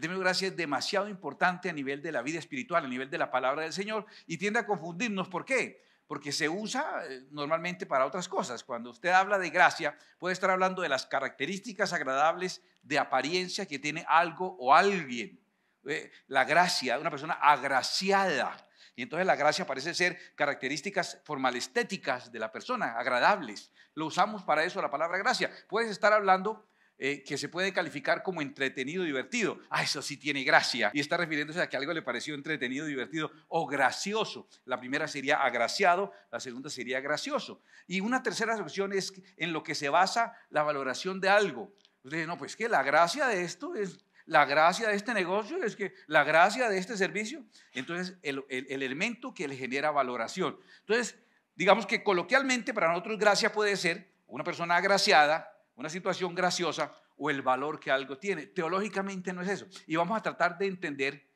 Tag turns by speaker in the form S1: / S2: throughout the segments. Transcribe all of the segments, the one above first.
S1: El término gracia es demasiado importante a nivel de la vida espiritual, a nivel de la palabra del Señor, y tiende a confundirnos. ¿Por qué? Porque se usa eh, normalmente para otras cosas. Cuando usted habla de gracia, puede estar hablando de las características agradables de apariencia que tiene algo o alguien. Eh, la gracia, de una persona agraciada. Y entonces la gracia parece ser características estéticas de la persona, agradables. Lo usamos para eso la palabra gracia. Puedes estar hablando eh, que se puede calificar como entretenido, divertido. Ah, eso sí tiene gracia. Y está refiriéndose a que algo le pareció entretenido, divertido o gracioso. La primera sería agraciado, la segunda sería gracioso. Y una tercera opción es en lo que se basa la valoración de algo. Usted no, pues que la gracia de esto es la gracia de este negocio, es que la gracia de este servicio. Entonces, el, el elemento que le genera valoración. Entonces, digamos que coloquialmente para nosotros gracia puede ser una persona agraciada, una situación graciosa o el valor que algo tiene. Teológicamente no es eso. Y vamos a tratar de entender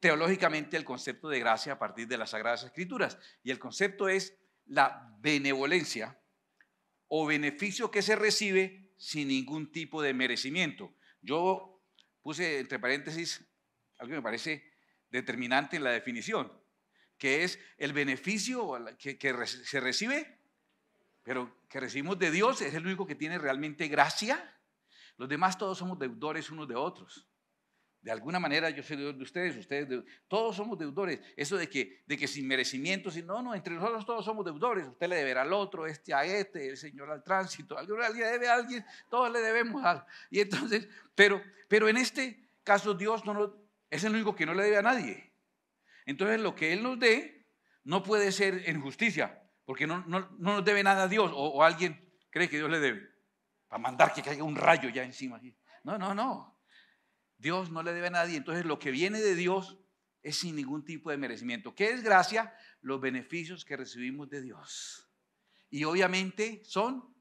S1: teológicamente el concepto de gracia a partir de las Sagradas Escrituras. Y el concepto es la benevolencia o beneficio que se recibe sin ningún tipo de merecimiento. Yo puse entre paréntesis algo que me parece determinante en la definición, que es el beneficio que, se recibe pero que recibimos de Dios es el único que tiene realmente gracia. Los demás todos somos deudores unos de otros. De alguna manera yo soy deudor de ustedes, ustedes todos somos deudores. Eso de que, de que sin merecimiento, no, no, entre nosotros todos somos deudores. Usted le deberá al otro, este a este, el señor al tránsito, alguien, le debe a alguien, todos le debemos Y entonces, pero, pero en este caso Dios no es el único que no le debe a nadie. Entonces lo que Él nos dé no puede ser en justicia, porque no, no, nos debe nada a Dios, o, o, alguien cree que Dios le debe, para mandar que caiga un rayo ya encima. No, no, no. Dios no le debe a nadie. Entonces lo que viene de Dios es sin ningún tipo de merecimiento. ¿Qué es gracia? Los beneficios que recibimos de Dios. Y obviamente son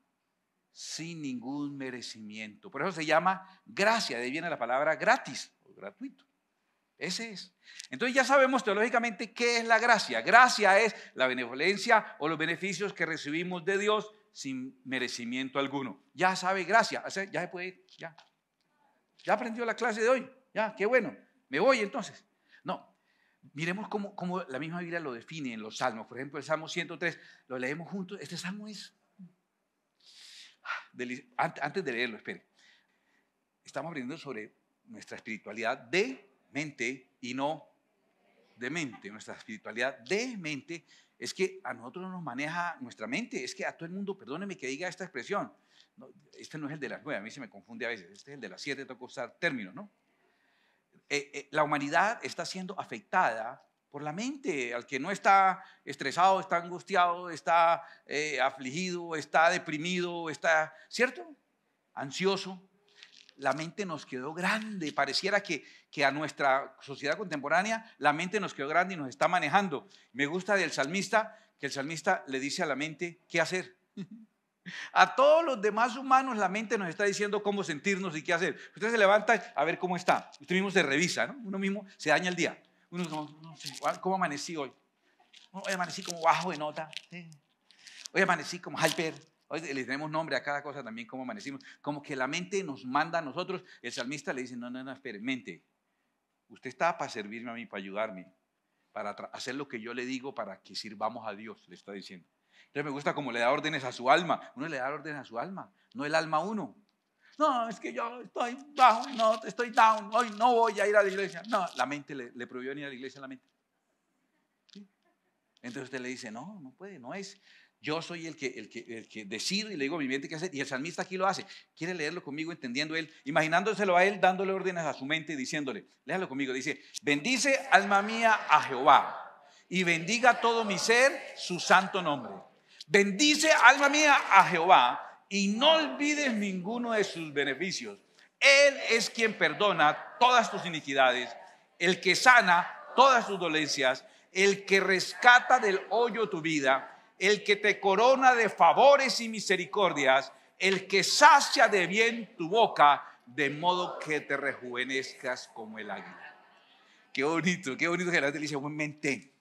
S1: sin ningún merecimiento. Por eso se llama gracia, de ahí viene la palabra gratis o gratuito. Ese es. Entonces ya sabemos teológicamente qué es la gracia. Gracia es la benevolencia o los beneficios que recibimos de Dios sin merecimiento alguno. Ya sabe gracia. ya se puede ir. Ya. Ya aprendió la clase de hoy. Ya, qué bueno. Me voy entonces. No. Miremos cómo, cómo la misma Biblia lo define en los salmos. Por ejemplo, el Salmo 103. Lo leemos juntos. Este salmo es... Ah, antes de leerlo, espere. Estamos aprendiendo sobre nuestra espiritualidad de mente y no de mente, nuestra espiritualidad de mente, es que a nosotros nos maneja nuestra mente, es que a todo el mundo, perdóneme que diga esta expresión, este no es el de las nueve, a mí se me confunde a veces, este es el de las siete, tengo que usar términos, ¿no? Eh, eh, la humanidad está siendo afectada por la mente, al que no está estresado, está angustiado, está eh, afligido, está deprimido, está, ¿cierto? Ansioso, la mente nos quedó grande. Pareciera que, que a nuestra sociedad contemporánea la mente nos quedó grande y nos está manejando. Me gusta del salmista que el salmista le dice a la mente qué hacer. A todos los demás humanos la mente nos está diciendo cómo sentirnos y qué hacer. Usted se levanta a ver cómo está. Usted mismo se revisa, Uno mismo se daña el día. Uno no sé, ¿cómo amanecí hoy? Hoy amanecí como bajo de nota. Hoy amanecí como hyper les le tenemos nombre a cada cosa también, como amanecimos. Como que la mente nos manda a nosotros. El salmista le dice, no, no, no, espere, mente. Usted está para servirme a mí, para ayudarme, para hacer lo que yo le digo, para que sirvamos a Dios, le está diciendo. Entonces me gusta como le da órdenes a su alma. Uno le da órdenes a su alma, no el alma a uno. No, es que yo estoy bajo, no, estoy down, hoy no voy a ir a la iglesia. No, la mente le, prohibió ir a la iglesia, la mente. Entonces usted le dice, no, no puede, no es. Yo soy el que, el el que decido y le digo a mi mente qué hacer. Y el salmista aquí lo hace. Quiere leerlo conmigo, entendiendo él, imaginándoselo a él, dándole órdenes a su mente, diciéndole, léalo conmigo. Dice, bendice alma mía a Jehová y bendiga todo mi ser su santo nombre. Bendice alma mía a Jehová y no olvides ninguno de sus beneficios. Él es quien perdona todas tus iniquidades, el que sana todas tus dolencias, el que rescata del hoyo tu vida el que te corona de favores y misericordias, el que sacia de bien tu boca, de modo que te rejuvenezcas como el águila. Qué bonito, qué bonito que la gente dice, mente.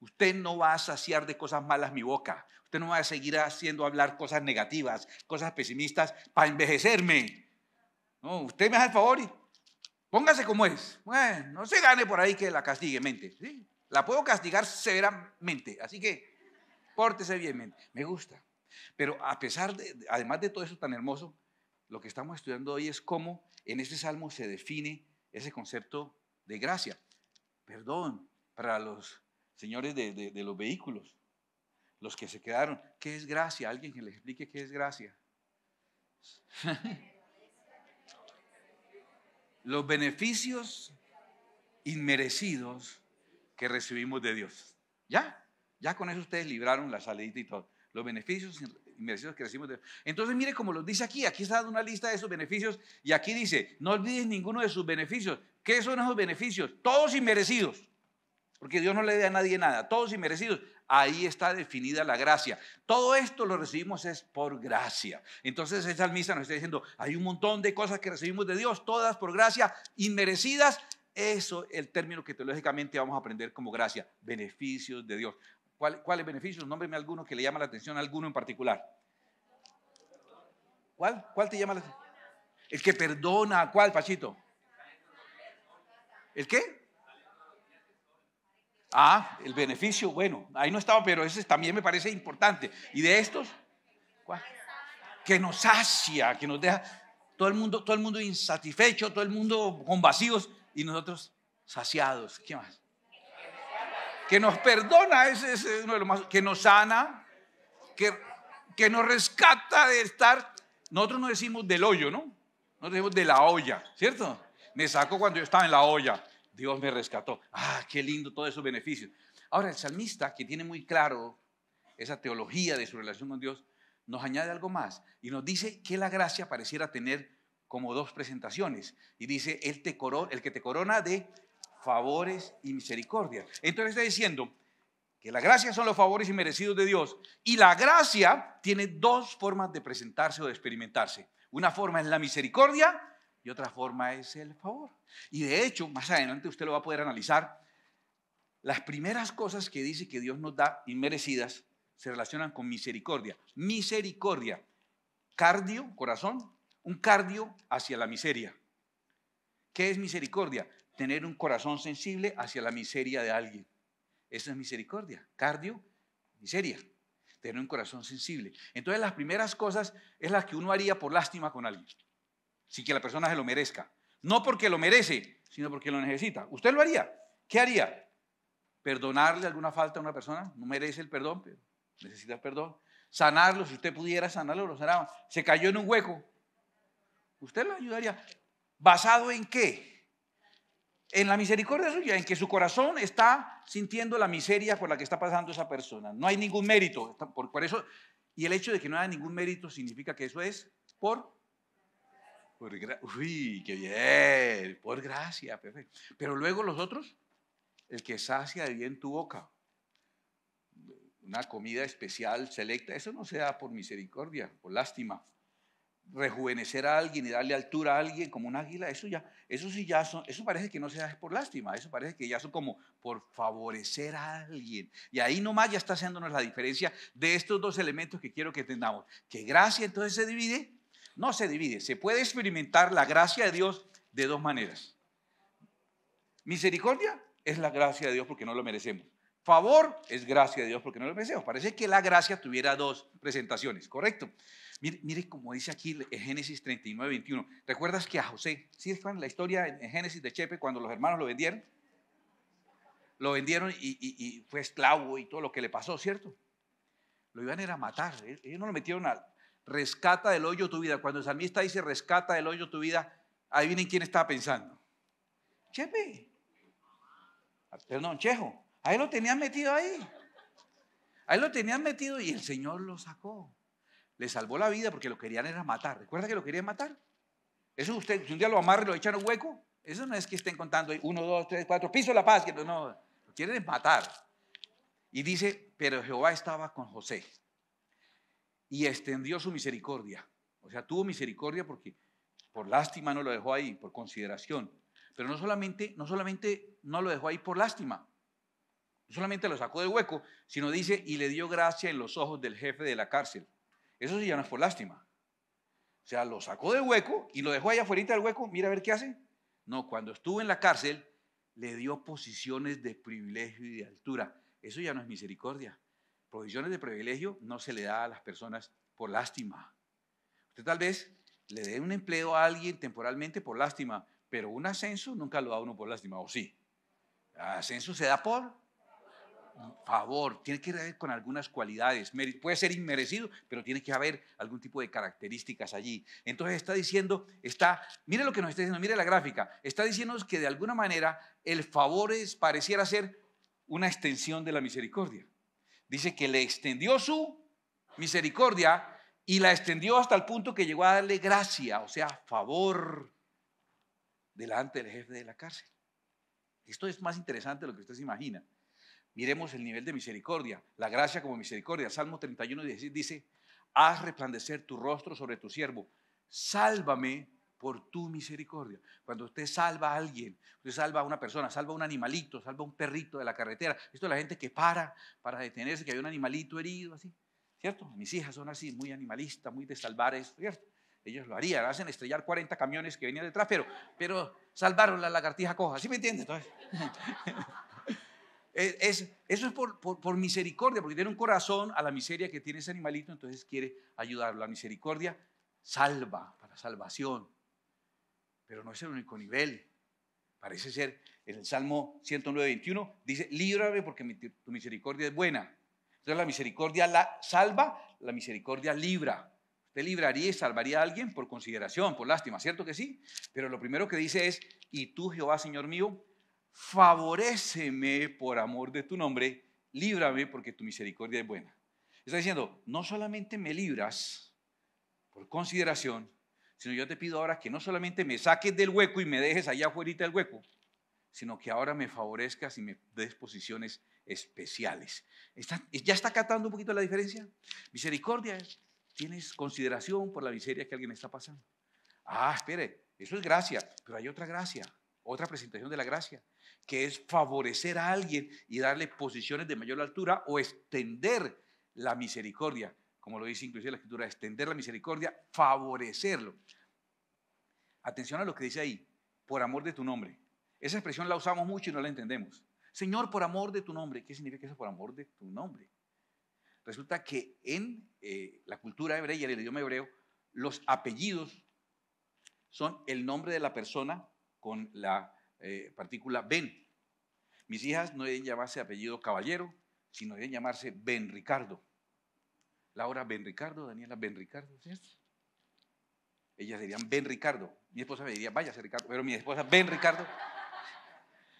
S1: Usted no va a saciar de cosas malas mi boca. Usted no va a seguir haciendo hablar cosas negativas, cosas pesimistas para envejecerme. No, usted me hace el favor y póngase como es. Bueno, no se gane por ahí que la castigue mente. La puedo castigar severamente. Así que Pórtese bien, me gusta. Pero a pesar de, además de todo eso tan hermoso, lo que estamos estudiando hoy es cómo en este salmo se define ese concepto de gracia. Perdón para los señores de, los vehículos, los que se quedaron. ¿Qué es gracia? Alguien que les explique qué es gracia. los beneficios inmerecidos que recibimos de Dios. ¿Ya? Ya con eso ustedes libraron la salida y todo. Los beneficios merecidos que recibimos. De... Entonces, mire como lo dice aquí. Aquí está una lista de esos beneficios. Y aquí dice: No olvides ninguno de sus beneficios. ¿Qué son esos beneficios? Todos inmerecidos. Porque Dios no le dé a nadie nada. Todos inmerecidos. Ahí está definida la gracia. Todo esto lo recibimos es por gracia. Entonces esa salmista nos está diciendo, hay un montón de cosas que recibimos de Dios, todas por gracia, inmerecidas. Eso es el término que teológicamente vamos a aprender como gracia, beneficios de Dios. ¿Cuáles cuál beneficios? Nómbreme alguno que le llama la atención, alguno en particular. ¿Cuál? ¿Cuál te llama la atención? El que perdona, ¿cuál, Pachito? ¿El qué? Ah, el beneficio, bueno, ahí no estaba, pero ese también me parece importante. ¿Y de estos? ¿Cuál? Que nos sacia, que nos deja todo el mundo, todo el mundo insatisfecho, todo el mundo con vacíos y nosotros saciados. ¿Qué más? que nos perdona, ese es uno de los más, que nos sana, que, que nos rescata de estar, nosotros no decimos del hoyo, ¿no? Nosotros decimos de la olla, ¿cierto? Me sacó cuando yo estaba en la olla, Dios me rescató. Ah, qué lindo todos esos beneficios. Ahora, el salmista, que tiene muy claro esa teología de su relación con Dios, nos añade algo más y nos dice que la gracia pareciera tener como dos presentaciones. Y dice, te el que te corona de favores y misericordia. Entonces está diciendo que la gracia son los favores y merecidos de Dios. Y la gracia tiene dos formas de presentarse o de experimentarse. Una forma es la misericordia y otra forma es el favor. Y de hecho, más adelante usted lo va a poder analizar. Las primeras cosas que dice que Dios nos da inmerecidas se relacionan con misericordia. Misericordia, cardio, corazón, un cardio hacia la miseria. ¿Qué es misericordia? tener un corazón sensible hacia la miseria de alguien. esa es misericordia. Cardio, miseria. Tener un corazón sensible. Entonces las primeras cosas es las que uno haría por lástima con alguien. Sin que la persona se lo merezca. No porque lo merece, sino porque lo necesita. ¿Usted lo haría? ¿Qué haría? ¿Perdonarle alguna falta a una persona? No merece el perdón, pero necesita perdón. Sanarlo, si usted pudiera sanarlo, lo sanaba. Se cayó en un hueco. ¿Usted lo ayudaría? ¿Basado en qué? en la misericordia suya, en que su corazón está sintiendo la miseria por la que está pasando esa persona. No hay ningún mérito. Por, eso, y el hecho de que no haya ningún mérito significa que eso es por... por uy, qué bien, por gracia, perfecto. Pero luego los otros, el que sacia de bien tu boca, una comida especial, selecta, eso no se da por misericordia, por lástima rejuvenecer a alguien y darle altura a alguien como un águila, eso ya, eso sí ya son, eso parece que no se hace por lástima, eso parece que ya son como por favorecer a alguien. Y ahí nomás ya está haciéndonos la diferencia de estos dos elementos que quiero que entendamos. Que gracia entonces se divide, no se divide, se puede experimentar la gracia de Dios de dos maneras. Misericordia es la gracia de Dios porque no lo merecemos. Favor es gracia de Dios porque no lo merecemos. Parece que la gracia tuviera dos presentaciones, ¿correcto? Mire, mire como dice aquí en Génesis 39, 21. ¿Recuerdas que a José, ¿sí recuerdan la historia en Génesis de Chepe cuando los hermanos lo vendieron? Lo vendieron y, fue esclavo y todo lo que le pasó, ¿cierto? Lo iban a ir a matar. E, ellos no lo metieron al rescata del hoyo tu vida. Cuando el salmista dice rescata del hoyo tu vida, ahí vienen quién estaba pensando. Chepe. Ah, perdón, Chejo. Ahí lo tenían metido ahí. Ahí lo tenían metido y el Señor lo sacó. Le salvó la vida porque lo querían era matar. ¿Recuerda que lo querían matar? Eso usted, si un día lo amarra y lo echan a un hueco, eso no es que estén contando uno, dos, tres, cuatro, piso la paz, no, lo quieren matar. Y dice, pero Jehová estaba con José y extendió su misericordia. O sea, tuvo misericordia porque por lástima no lo dejó ahí, por consideración. Pero no solamente, no solamente no lo dejó ahí por lástima, no solamente lo sacó de hueco, sino dice, y le dio gracia en los ojos del jefe de la cárcel. Eso sí ya no es por lástima. O sea, lo sacó del hueco y lo dejó allá afuera del hueco. Mira a ver qué hace. No, cuando estuvo en la cárcel, le dio posiciones de privilegio y de altura. Eso ya no es misericordia. Posiciones de privilegio no se le da a las personas por lástima. Usted tal vez le dé un empleo a alguien temporalmente por lástima, pero un ascenso nunca lo da uno por lástima, ¿o sí? ascenso se da por favor, tiene que ver con algunas cualidades. Puede ser inmerecido, pero tiene que haber algún tipo de características allí. Entonces está diciendo, está, mire lo que nos está diciendo, mire la gráfica, está diciendo que de alguna manera el favor pareciera ser una extensión de la misericordia. Dice que le extendió su misericordia y la extendió hasta el punto que llegó a darle gracia, o sea, favor delante del jefe de la cárcel. Esto es más interesante de lo que usted se imagina. Miremos el nivel de misericordia, la gracia como misericordia. Salmo 31 dice, haz resplandecer tu rostro sobre tu siervo, sálvame por tu misericordia. Cuando usted salva a alguien, usted salva a una persona, salva a un animalito, salva a un perrito de la carretera. Esto es la gente que para para detenerse, que hay un animalito herido, así, ¿cierto? Mis hijas son así, muy animalistas, muy de salvar eso ¿cierto? Ellos lo harían, hacen estrellar 40 camiones que venían detrás, pero, salvaron la lagartija coja, ¿sí me entiende? Entonces, E, es, eso es por, misericordia, porque tiene un corazón a la miseria que tiene ese animalito, entonces quiere ayudarlo. La misericordia salva, para salvación. Pero no es el único nivel. Parece ser, en el Salmo 109, dice, líbrame porque tu misericordia es buena. Entonces la misericordia la salva, la misericordia libra. Usted libraría y salvaría a alguien por consideración, por lástima, ¿cierto que sí? Pero lo primero que dice es, y tú, Jehová, Señor mío, favoreceme por amor de tu nombre, líbrame porque tu misericordia es buena. Está diciendo, no solamente me libras por consideración, sino yo te pido ahora que no solamente me saques del hueco y me dejes allá afuera del hueco, sino que ahora me favorezcas y me des posiciones especiales. ¿Ya está captando un poquito la diferencia? Misericordia, tienes consideración por la miseria que alguien está pasando. Ah, espere, eso es gracia, pero hay otra gracia. Otra presentación de la gracia, que es favorecer a alguien y darle posiciones de mayor altura o extender la misericordia, como lo dice inclusive la escritura, extender la misericordia, favorecerlo. Atención a lo que dice ahí, por amor de tu nombre. Esa expresión la usamos mucho y no la entendemos. Señor, por amor de tu nombre. ¿Qué significa eso por amor de tu nombre? Resulta que en eh, la cultura hebrea y el idioma hebreo, los apellidos son el nombre de la persona con la eh, partícula Ben. Mis hijas no deben llamarse apellido Caballero, sino deben llamarse Ben Ricardo. Laura Ben Ricardo, Daniela Ben Ricardo, ¿cierto? Ellas dirían Ben Ricardo. Mi esposa me diría, váyase Ricardo, pero mi esposa Ben Ricardo.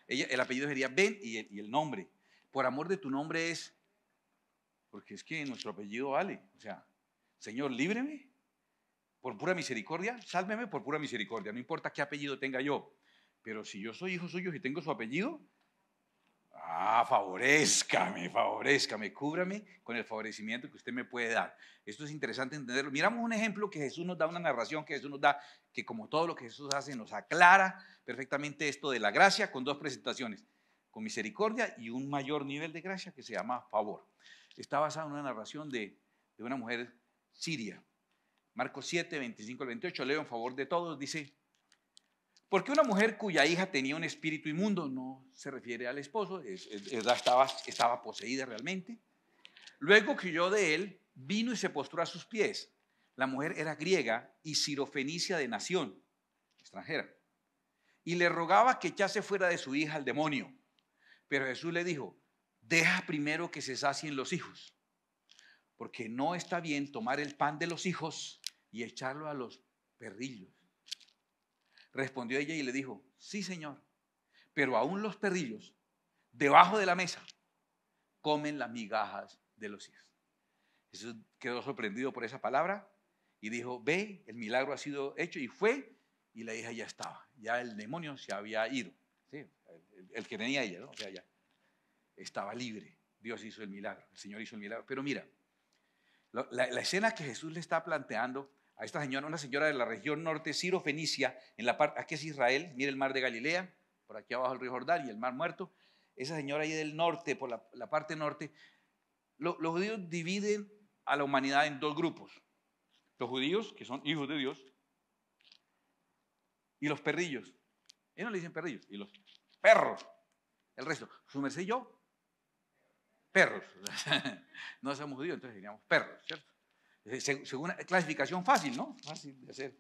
S1: Ella, el apellido sería Ben y y el nombre. Por amor de tu nombre es, porque es que nuestro apellido vale. O sea, Señor, líbreme por pura misericordia, sálveme por pura misericordia, no importa qué apellido tenga yo. Pero si yo soy hijo suyo y tengo su apellido, ah, favorezcame, favorezcame, cúbrame con el favorecimiento que usted me puede dar. Esto es interesante entenderlo. Miramos un ejemplo que Jesús nos da, una narración que Jesús nos da, que como todo lo que Jesús hace nos aclara perfectamente esto de la gracia con dos presentaciones, con misericordia y un mayor nivel de gracia que se llama favor. Está basada en una narración de, de una mujer siria Marcos 7, 25 al 28, leo en favor de todos, dice, porque una mujer cuya hija tenía un espíritu inmundo, no se refiere al esposo, estaba, estaba poseída realmente, luego que huyó de él, vino y se postró a sus pies. La mujer era griega y sirofenicia de nación, extranjera, y le rogaba que echase fuera de su hija al demonio. Pero Jesús le dijo, deja primero que se sacien los hijos, porque no está bien tomar el pan de los hijos y echarlo a los perrillos. Respondió ella y le dijo, sí señor, pero aún los perrillos, debajo de la mesa, comen las migajas de los hijos. Jesús quedó sorprendido por esa palabra y dijo, ve, el milagro ha sido hecho y fue y la hija ya estaba, ya el demonio se había ido, el, que tenía ella, ¿no? o sea, ya estaba libre. Dios hizo el milagro, el Señor hizo el milagro. Pero mira, la, escena que Jesús le está planteando a esta señora, una señora de la región norte, Ciro Fenicia, en la parte, aquí es Israel, mire el mar de Galilea, por aquí abajo el río Jordán y el mar muerto, esa señora ahí del norte, por la, parte norte, los judíos dividen a la humanidad en dos grupos, los judíos, que son hijos de Dios, y los perrillos, ellos no le dicen perrillos, y los perros, el resto, su merced y yo, perros, no somos judíos, entonces diríamos perros, ¿cierto? Eh, según una clasificación fácil, ¿no? Fácil de hacer.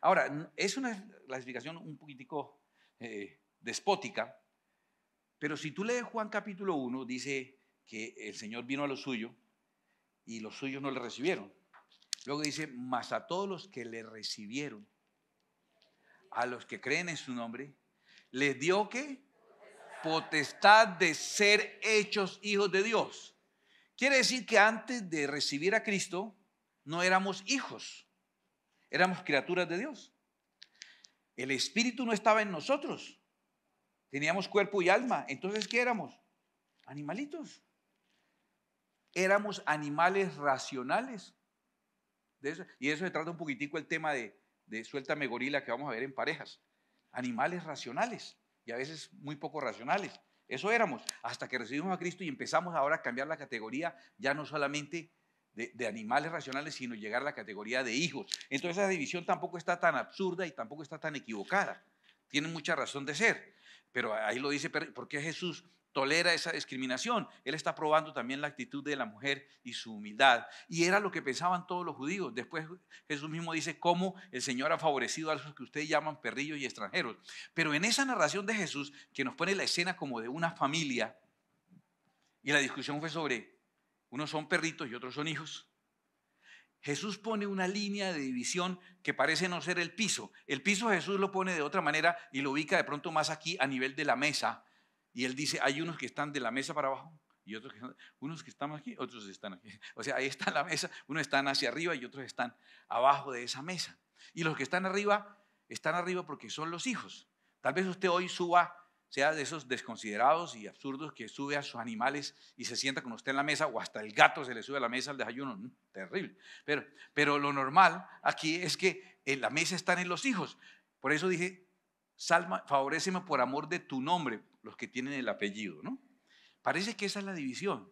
S1: Ahora, es una clasificación un poquitico eh, despótica, pero si tú lees Juan capítulo 1, dice que el Señor vino a los suyos y los suyos no le recibieron. Luego dice, mas a todos los que le recibieron, a los que creen en su nombre, les dio que potestad de ser hechos hijos de Dios. Quiere decir que antes de recibir a Cristo no éramos hijos, éramos criaturas de Dios. El Espíritu no estaba en nosotros, teníamos cuerpo y alma. Entonces, ¿qué éramos? Animalitos. Éramos animales racionales. y eso se trata un poquitico el tema de, de suéltame gorila que vamos a ver en parejas. Animales racionales y a veces muy poco racionales. Eso éramos, hasta que recibimos a Cristo y empezamos ahora a cambiar la categoría, ya no solamente de, animales racionales, sino llegar a la categoría de hijos. Entonces esa división tampoco está tan absurda y tampoco está tan equivocada. Tiene mucha razón de ser. Pero ahí lo dice, porque Jesús tolera esa discriminación. Él está probando también la actitud de la mujer y su humildad. Y era lo que pensaban todos los judíos. Después Jesús mismo dice cómo el Señor ha favorecido a los que ustedes llaman perrillos y extranjeros. Pero en esa narración de Jesús, que nos pone la escena como de una familia, y la discusión fue sobre, unos son perritos y otros son hijos. Jesús pone una línea de división que parece no ser el piso. El piso Jesús lo pone de otra manera y lo ubica de pronto más aquí a nivel de la mesa, y él dice, hay unos que están de la mesa para abajo y otros que están, unos que están aquí, otros están aquí. O sea, ahí está la mesa, unos están hacia arriba y otros están abajo de esa mesa. Y los que están arriba, están arriba porque son los hijos. Tal vez usted hoy suba, sea de esos desconsiderados y absurdos que sube a sus animales y se sienta con usted en la mesa o hasta el gato se le sube a la mesa al desayuno. Mm, terrible. Pero, pero lo normal aquí es que en eh, la mesa están los hijos. Por eso dije, Salma, favoreceme por amor de tu nombre, los que tienen el apellido, ¿no? Parece que esa es la división.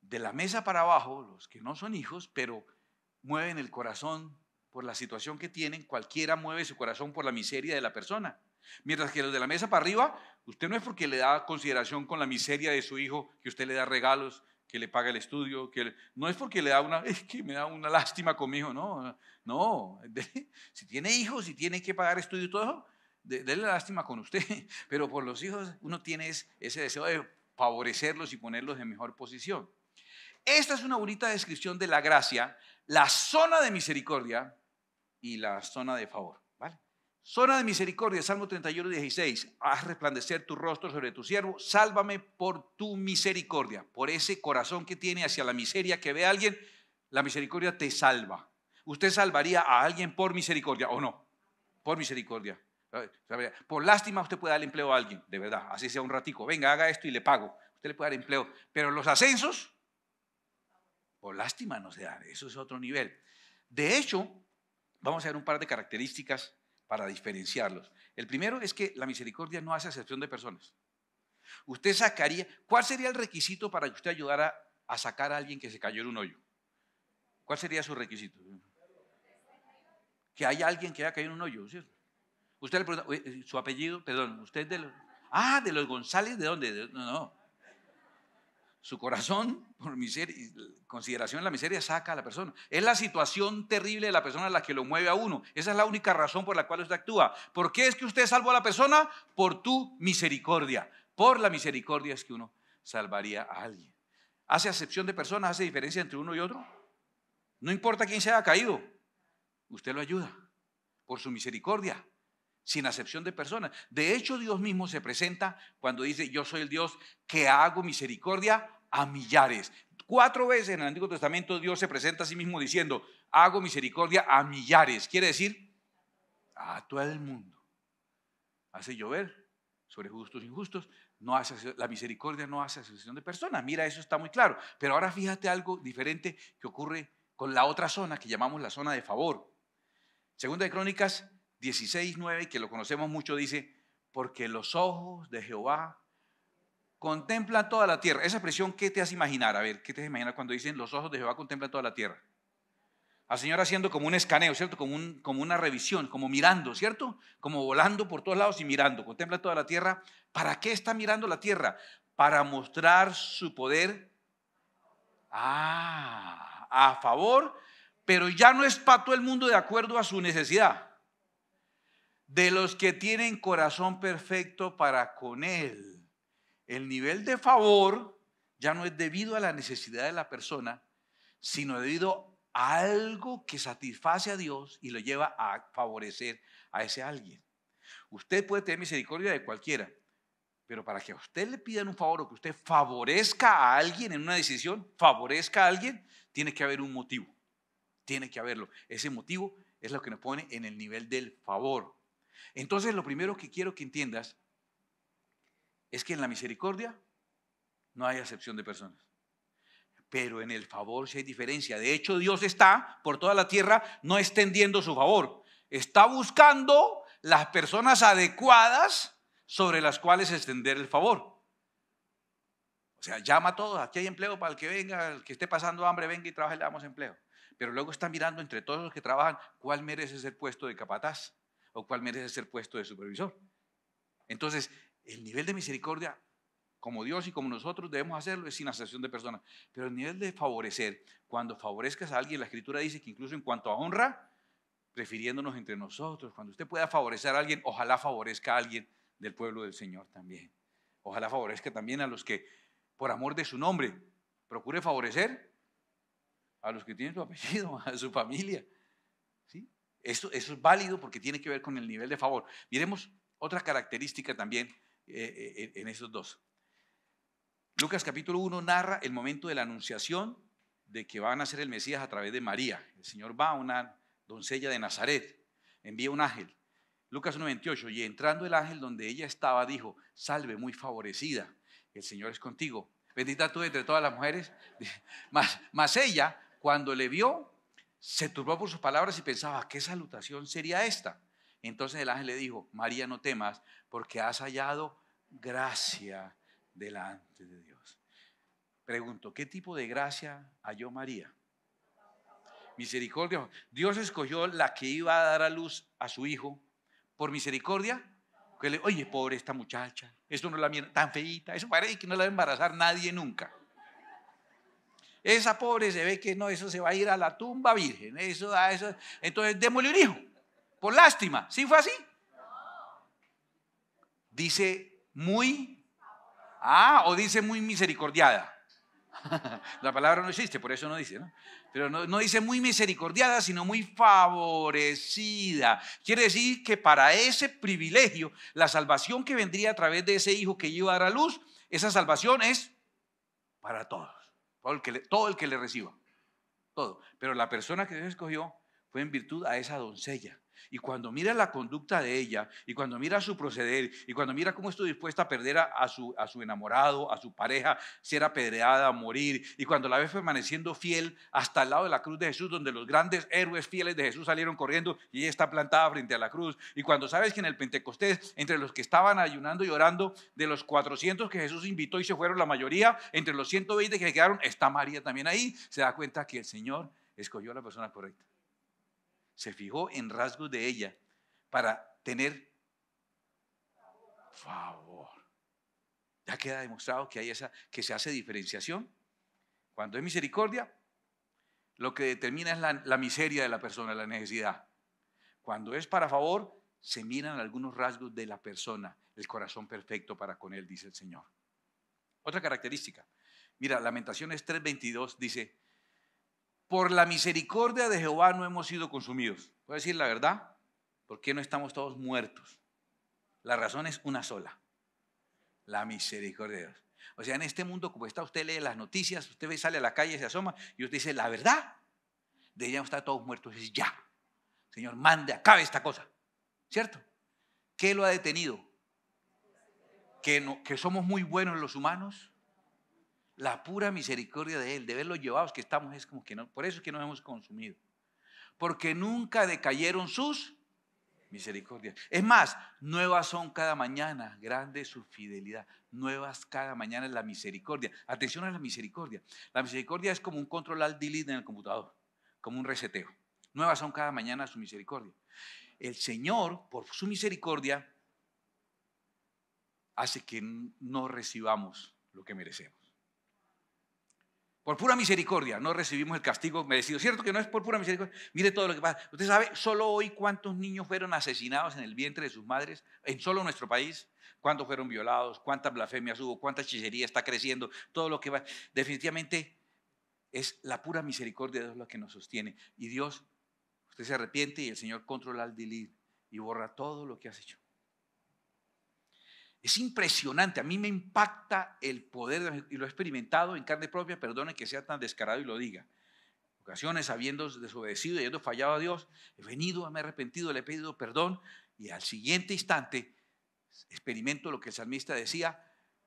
S1: De la mesa para abajo, los que no son hijos, pero mueven el corazón por la situación que tienen, cualquiera mueve su corazón por la miseria de la persona. Mientras que los de la mesa para arriba, usted no es porque le da consideración con la miseria de su hijo, que usted le da regalos, que le paga el estudio, que no es porque le da una, que me da una lástima conmigo, no, no, si tiene hijos, si tiene que pagar estudio y todo, de, lástima con usted, pero por los hijos uno tiene ese deseo de favorecerlos y ponerlos en mejor posición. Esta es una bonita descripción de la gracia, la zona de misericordia y la zona de favor. Zona de misericordia, Salmo 31, 16. Haz resplandecer tu rostro sobre tu siervo, sálvame por tu misericordia, por ese corazón que tiene hacia la miseria que ve a alguien, la misericordia te salva. ¿Usted salvaría a alguien por misericordia o no? Por misericordia. Por lástima usted puede dar empleo a alguien, de verdad, así sea un ratico. Venga, haga esto y le pago. Usted le puede dar empleo. Pero los ascensos, por lástima no se dan. Eso es otro nivel. De hecho, vamos a ver un par de características para diferenciarlos. El primero es que la misericordia no hace excepción de personas. Usted sacaría, ¿cuál sería el requisito para que usted ayudara a sacar a alguien que se cayó en un hoyo? ¿Cuál sería su requisito? Que haya alguien que haya caído en un hoyo, ¿cierto? Usted le pregunta, eh, su apellido, perdón, usted de los... Ah, de los González, ¿de dónde? no, no. Su corazón, por miseria, consideración de la miseria, saca a la persona. Es la situación terrible de la persona la que lo mueve a uno. Esa es la única razón por la cual usted actúa. ¿Por qué es que usted salvó a la persona? Por tu misericordia. Por la misericordia es que uno salvaría a alguien. ¿Hace acepción de personas? ¿Hace diferencia entre uno y otro? No importa quién se haya caído, usted lo ayuda por su misericordia sin acepción de personas. De hecho, Dios mismo se presenta cuando dice, yo soy el Dios que hago misericordia a millares. Cuatro veces en el Antiguo Testamento Dios se presenta a sí mismo diciendo, hago misericordia a millares. Quiere decir, a todo el mundo. Hace llover sobre justos e injustos, no hace, la misericordia no hace acepción de personas. Mira, eso está muy claro. Pero ahora fíjate algo diferente que ocurre con la otra zona que llamamos la zona de favor. Segunda de Crónicas 16, 9, que lo conocemos mucho, dice, porque los ojos de Jehová contemplan toda la tierra. Esa expresión, ¿qué te hace imaginar? A ver, ¿qué te hace imaginar cuando dicen los ojos de Jehová contemplan toda la tierra? Al Señor haciendo como un escaneo, ¿cierto? Como, un, como una revisión, como mirando, ¿cierto? Como volando por todos lados y mirando, contempla toda la tierra. ¿Para qué está mirando la tierra? Para mostrar su poder. Ah, a favor, pero ya no es para todo el mundo de acuerdo a su necesidad de los que tienen corazón perfecto para con Él. El nivel de favor ya no es debido a la necesidad de la persona, sino debido a algo que satisface a Dios y lo lleva a favorecer a ese alguien. Usted puede tener misericordia de cualquiera, pero para que a usted le pidan un favor o que usted favorezca a alguien en una decisión, favorezca a alguien, tiene que haber un motivo. Tiene que haberlo. Ese motivo es lo que nos pone en el nivel del favor. Entonces lo primero que quiero que entiendas es que en la misericordia no hay acepción de personas. Pero en el favor sí hay diferencia. De hecho, Dios está por toda la tierra no extendiendo su favor. Está buscando las personas adecuadas sobre las cuales extender el favor. O sea, llama a todos, aquí hay empleo para el que venga, el que esté pasando hambre, venga y trabaje, le damos empleo. Pero luego está mirando entre todos los que trabajan cuál merece ser puesto de capataz o cuál merece ser puesto de supervisor. Entonces, el nivel de misericordia, como Dios y como nosotros debemos hacerlo, es sin asociación de personas. Pero el nivel de favorecer, cuando favorezcas a alguien, la Escritura dice que incluso en cuanto a honra, refiriéndonos entre nosotros, cuando usted pueda favorecer a alguien, ojalá favorezca a alguien del pueblo del Señor también. Ojalá favorezca también a los que, por amor de su nombre, procure favorecer a los que tienen su apellido, a su familia. ¿Sí? eso es válido porque tiene que ver con el nivel de favor. Miremos otra característica también eh, eh, en esos dos. Lucas capítulo 1 narra el momento de la anunciación de que van a ser el Mesías a través de María. El Señor va a una doncella de Nazaret, envía un ángel. Lucas 1.28, y entrando el ángel donde ella estaba, dijo, salve muy favorecida, el Señor es contigo. Bendita tú entre todas las mujeres. Más mas ella, cuando le vio, se turbó por sus palabras y pensaba, ah, ¿qué salutación sería esta? Entonces el ángel le dijo, María, no temas, porque has hallado gracia delante de Dios. Pregunto, ¿qué tipo de gracia halló María? Misericordia. Dios escogió la que iba a dar a luz a su hijo por misericordia. Que le, Oye, pobre esta muchacha, esto no la tan feita, eso parece que no la va a embarazar nadie nunca. Esa pobre se ve que no, eso se va a ir a la tumba virgen. Eso, ah, eso. Entonces, démosle un hijo. Por lástima. ¿Sí fue así? Dice muy. Ah, o dice muy misericordiada. la palabra no existe, por eso no dice, ¿no? Pero no, no, dice muy misericordiada, sino muy favorecida. Quiere decir que para ese privilegio, la salvación que vendría a través de ese hijo que iba a dar a luz, esa salvación es para todos. Todo el que le, todo el que le reciba. Todo. Pero la persona que Dios escogió fue en virtud a esa doncella. Y cuando mira la conducta de ella, y cuando mira su proceder, y cuando mira cómo estuvo dispuesta a perder a, su, enamorado, a su pareja, ser apedreada, morir, y cuando la ves permaneciendo fiel hasta el lado de la cruz de Jesús, donde los grandes héroes fieles de Jesús salieron corriendo y ella está plantada frente a la cruz, y cuando sabes que en el Pentecostés, entre los que estaban ayunando y orando, de los 400 que Jesús invitó y se fueron la mayoría, entre los 120 que quedaron, está María también ahí, se da cuenta que el Señor escogió a la persona correcta se fijó en rasgos de ella para tener favor. Ya queda demostrado que hay esa, que se hace diferenciación. Cuando es misericordia, lo que determina es la, la miseria de la persona, la necesidad. Cuando es para favor, se miran algunos rasgos de la persona, el corazón perfecto para con él, dice el Señor. Otra característica. Mira, Lamentaciones 3:22 dice, por la misericordia de Jehová no hemos sido consumidos. Voy a decir la verdad, ¿por qué no estamos todos muertos? La razón es una sola, la misericordia de Dios. O sea, en este mundo como está, usted lee las noticias, usted sale a la calle, se asoma y usted dice, la verdad, de estar está todos muertos, es ya. Señor, mande, acabe esta cosa. ¿Cierto? ¿Qué lo ha detenido? Que, no, que somos muy buenos los humanos, la pura misericordia de Él, de verlo llevados que estamos, es como que no, por eso es que nos hemos consumido. Porque nunca decayeron sus misericordias. Es más, nuevas son cada mañana, grande su fidelidad. Nuevas cada mañana es la misericordia. Atención a la misericordia. La misericordia es como un control al delete en el computador, como un reseteo. Nuevas son cada mañana su misericordia. El Señor, por su misericordia, hace que no recibamos lo que merecemos. Por pura misericordia no recibimos el castigo merecido. ¿Cierto que no es por pura misericordia? Mire todo lo que pasa. Usted sabe, solo hoy cuántos niños fueron asesinados en el vientre de sus madres, en solo nuestro país. Cuántos fueron violados, cuántas blasfemias hubo, cuánta hechicería está creciendo, todo lo que va. Definitivamente es la pura misericordia de Dios la que nos sostiene. Y Dios, usted se arrepiente y el Señor controla el delito y borra todo lo que has hecho. Es impresionante, a mí me impacta el poder, y lo he experimentado en carne propia, perdone que sea tan descarado y lo diga. Ocasiones, habiendo desobedecido y habiendo fallado a Dios, he venido, me he arrepentido, le he pedido perdón, y al siguiente instante experimento lo que el salmista decía,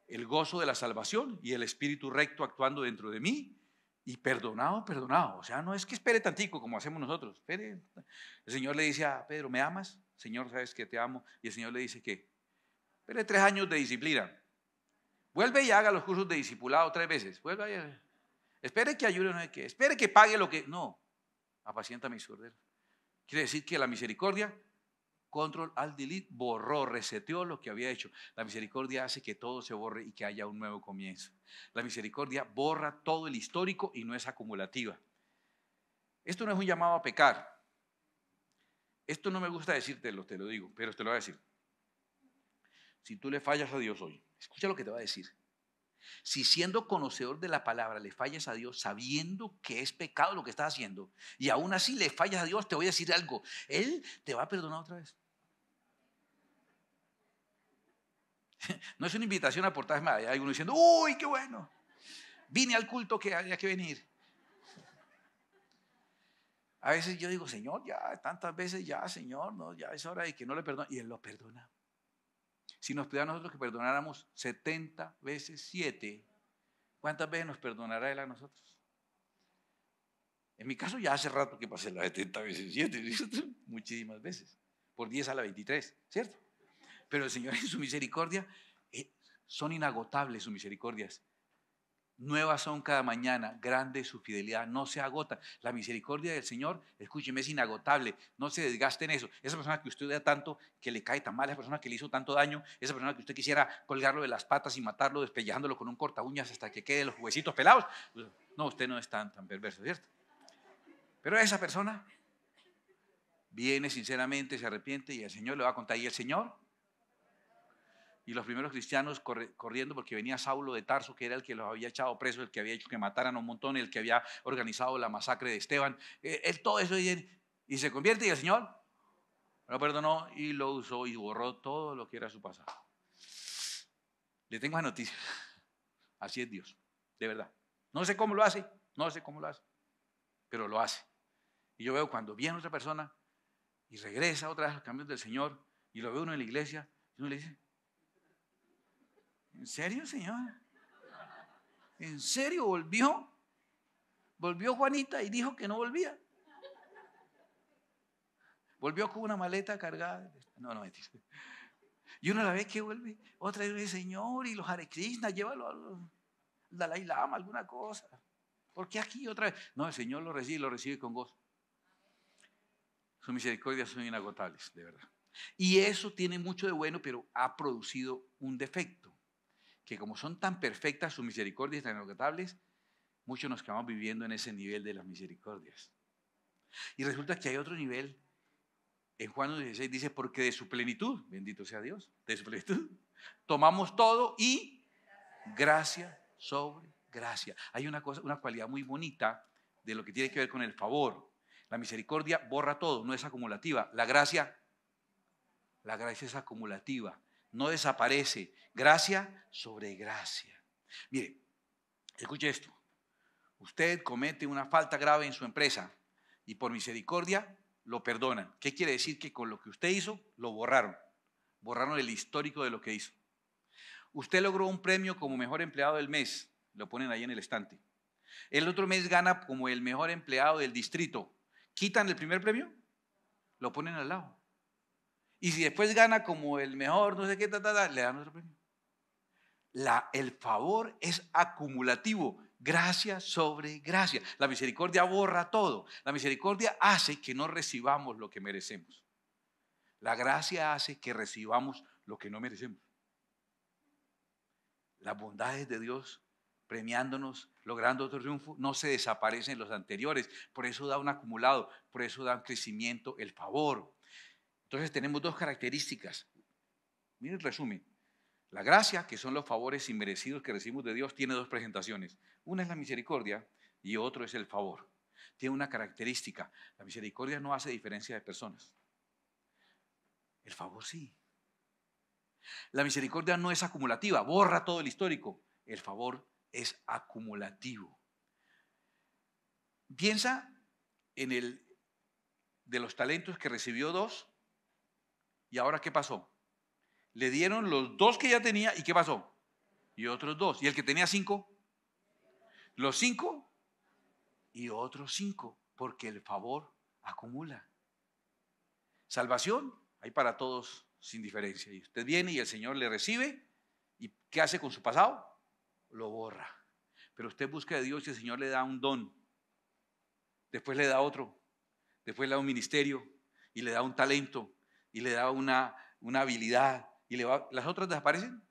S1: el gozo de la salvación y el espíritu recto actuando dentro de mí, y perdonado, perdonado. O sea, no es que espere tantico como hacemos nosotros. El Señor le dice a Pedro, ¿me amas? Señor, sabes que te amo. Y el Señor le dice que Espere tres años de disciplina. Vuelve y haga los cursos de discipulado tres veces. Vuelve y... Espere que ayude, no sé que Espere que pague lo que... No, apacienta mis corderos. Quiere decir que la misericordia, control al delete, borró, reseteó lo que había hecho. La misericordia hace que todo se borre y que haya un nuevo comienzo. La misericordia borra todo el histórico y no es acumulativa. Esto no es un llamado a pecar. Esto no me gusta decírtelo, te lo digo, pero te lo voy a decir si tú le fallas a Dios hoy, escucha lo que te va a decir. Si siendo conocedor de la palabra le fallas a Dios sabiendo que es pecado lo que estás haciendo y aún así le fallas a Dios, te voy a decir algo, Él te va a perdonar otra vez. No es una invitación a portar mal. Hay uno diciendo, uy, qué bueno. Vine al culto que había que venir. A veces yo digo, Señor, ya, tantas veces ya, Señor, no, ya es hora de que no le perdone. Y Él lo perdona si nos pidiera a nosotros que perdonáramos 70 veces 7, ¿cuántas veces nos perdonará Él a nosotros? En mi caso ya hace rato que pasé las 70 veces 7, muchísimas veces, por 10 a la 23, ¿cierto? Pero el Señor en su misericordia, eh, son inagotables sus misericordias. Nuevas son cada mañana, grande su fidelidad, no se agota. La misericordia del Señor, escúcheme, es inagotable, no se desgaste en eso. Esa persona que usted da tanto, que le cae tan mal, esa persona que le hizo tanto daño, esa persona que usted quisiera colgarlo de las patas y matarlo despellejándolo con un corta uñas hasta que quede los huesitos pelados. Pues, no, usted no es tan, tan perverso, ¿cierto? Pero esa persona viene sinceramente, se arrepiente y el Señor le va a contar. Y el Señor y los primeros cristianos corriendo porque venía Saulo de Tarso, que era el que los había echado preso, el que había hecho que mataran a un montón, el que había organizado la masacre de Esteban. E, él todo eso y, y se convierte y el Señor lo perdonó y lo usó y borró todo lo que era su pasado. Le tengo la noticia. Así es Dios, de verdad. No sé cómo lo hace, no sé cómo lo hace, pero lo hace. Y yo veo cuando viene otra persona y regresa otra vez a los cambios del Señor y lo ve uno en la iglesia, y uno le dice, ¿En serio, Señor? ¿En serio volvió? Volvió Juanita y dijo que no volvía. Volvió con una maleta cargada. No, no, dice. Y una vez que vuelve, otra vez dice, Señor, y los Hare Krishna, llévalo al Dalai Lama, alguna cosa. ¿Por qué aquí otra vez? No, el Señor lo recibe, lo recibe con gozo. Sus misericordias son inagotables, de verdad. Y eso tiene mucho de bueno, pero ha producido un defecto que como son tan perfectas sus misericordias tan inagotables muchos nos quedamos viviendo en ese nivel de las misericordias. Y resulta que hay otro nivel. En Juan 16 dice, porque de su plenitud, bendito sea Dios, de su plenitud, tomamos todo y gracia sobre gracia. Hay una cosa, una cualidad muy bonita de lo que tiene que ver con el favor. La misericordia borra todo, no es acumulativa. La gracia, la gracia es acumulativa no desaparece. Gracia sobre gracia. Mire, escuche esto. Usted comete una falta grave en su empresa y por misericordia lo perdonan. ¿Qué quiere decir? Que con lo que usted hizo, lo borraron. Borraron el histórico de lo que hizo. Usted logró un premio como mejor empleado del mes. Lo ponen ahí en el estante. El otro mes gana como el mejor empleado del distrito. ¿Quitan el primer premio? Lo ponen al lado. Y si después gana como el mejor, no sé qué, le dan otro premio. el favor es acumulativo, gracia sobre gracia. La misericordia borra todo. La misericordia hace que no recibamos lo que merecemos. La gracia hace que recibamos lo que no merecemos. Las bondades de Dios premiándonos, logrando otro triunfo, no se desaparecen los anteriores. Por eso da un acumulado, por eso da un crecimiento, el favor, entonces tenemos dos características. Miren el resumen. La gracia, que son los favores inmerecidos que recibimos de Dios, tiene dos presentaciones. Una es la misericordia y otro es el favor. Tiene una característica. La misericordia no hace diferencia de personas. El favor sí. La misericordia no es acumulativa, borra todo el histórico. El favor es acumulativo. Piensa en el de los talentos que recibió dos ¿Y ahora qué pasó? Le dieron los dos que ya tenía y ¿qué pasó? Y otros dos. ¿Y el que tenía cinco? Los cinco y otros cinco, porque el favor acumula. Salvación hay para todos sin diferencia. Y usted viene y el Señor le recibe y ¿qué hace con su pasado? Lo borra. Pero usted busca a Dios y el Señor le da un don. Después le da otro. Después le da un ministerio y le da un talento y le da una, una habilidad y le las otras desaparecen.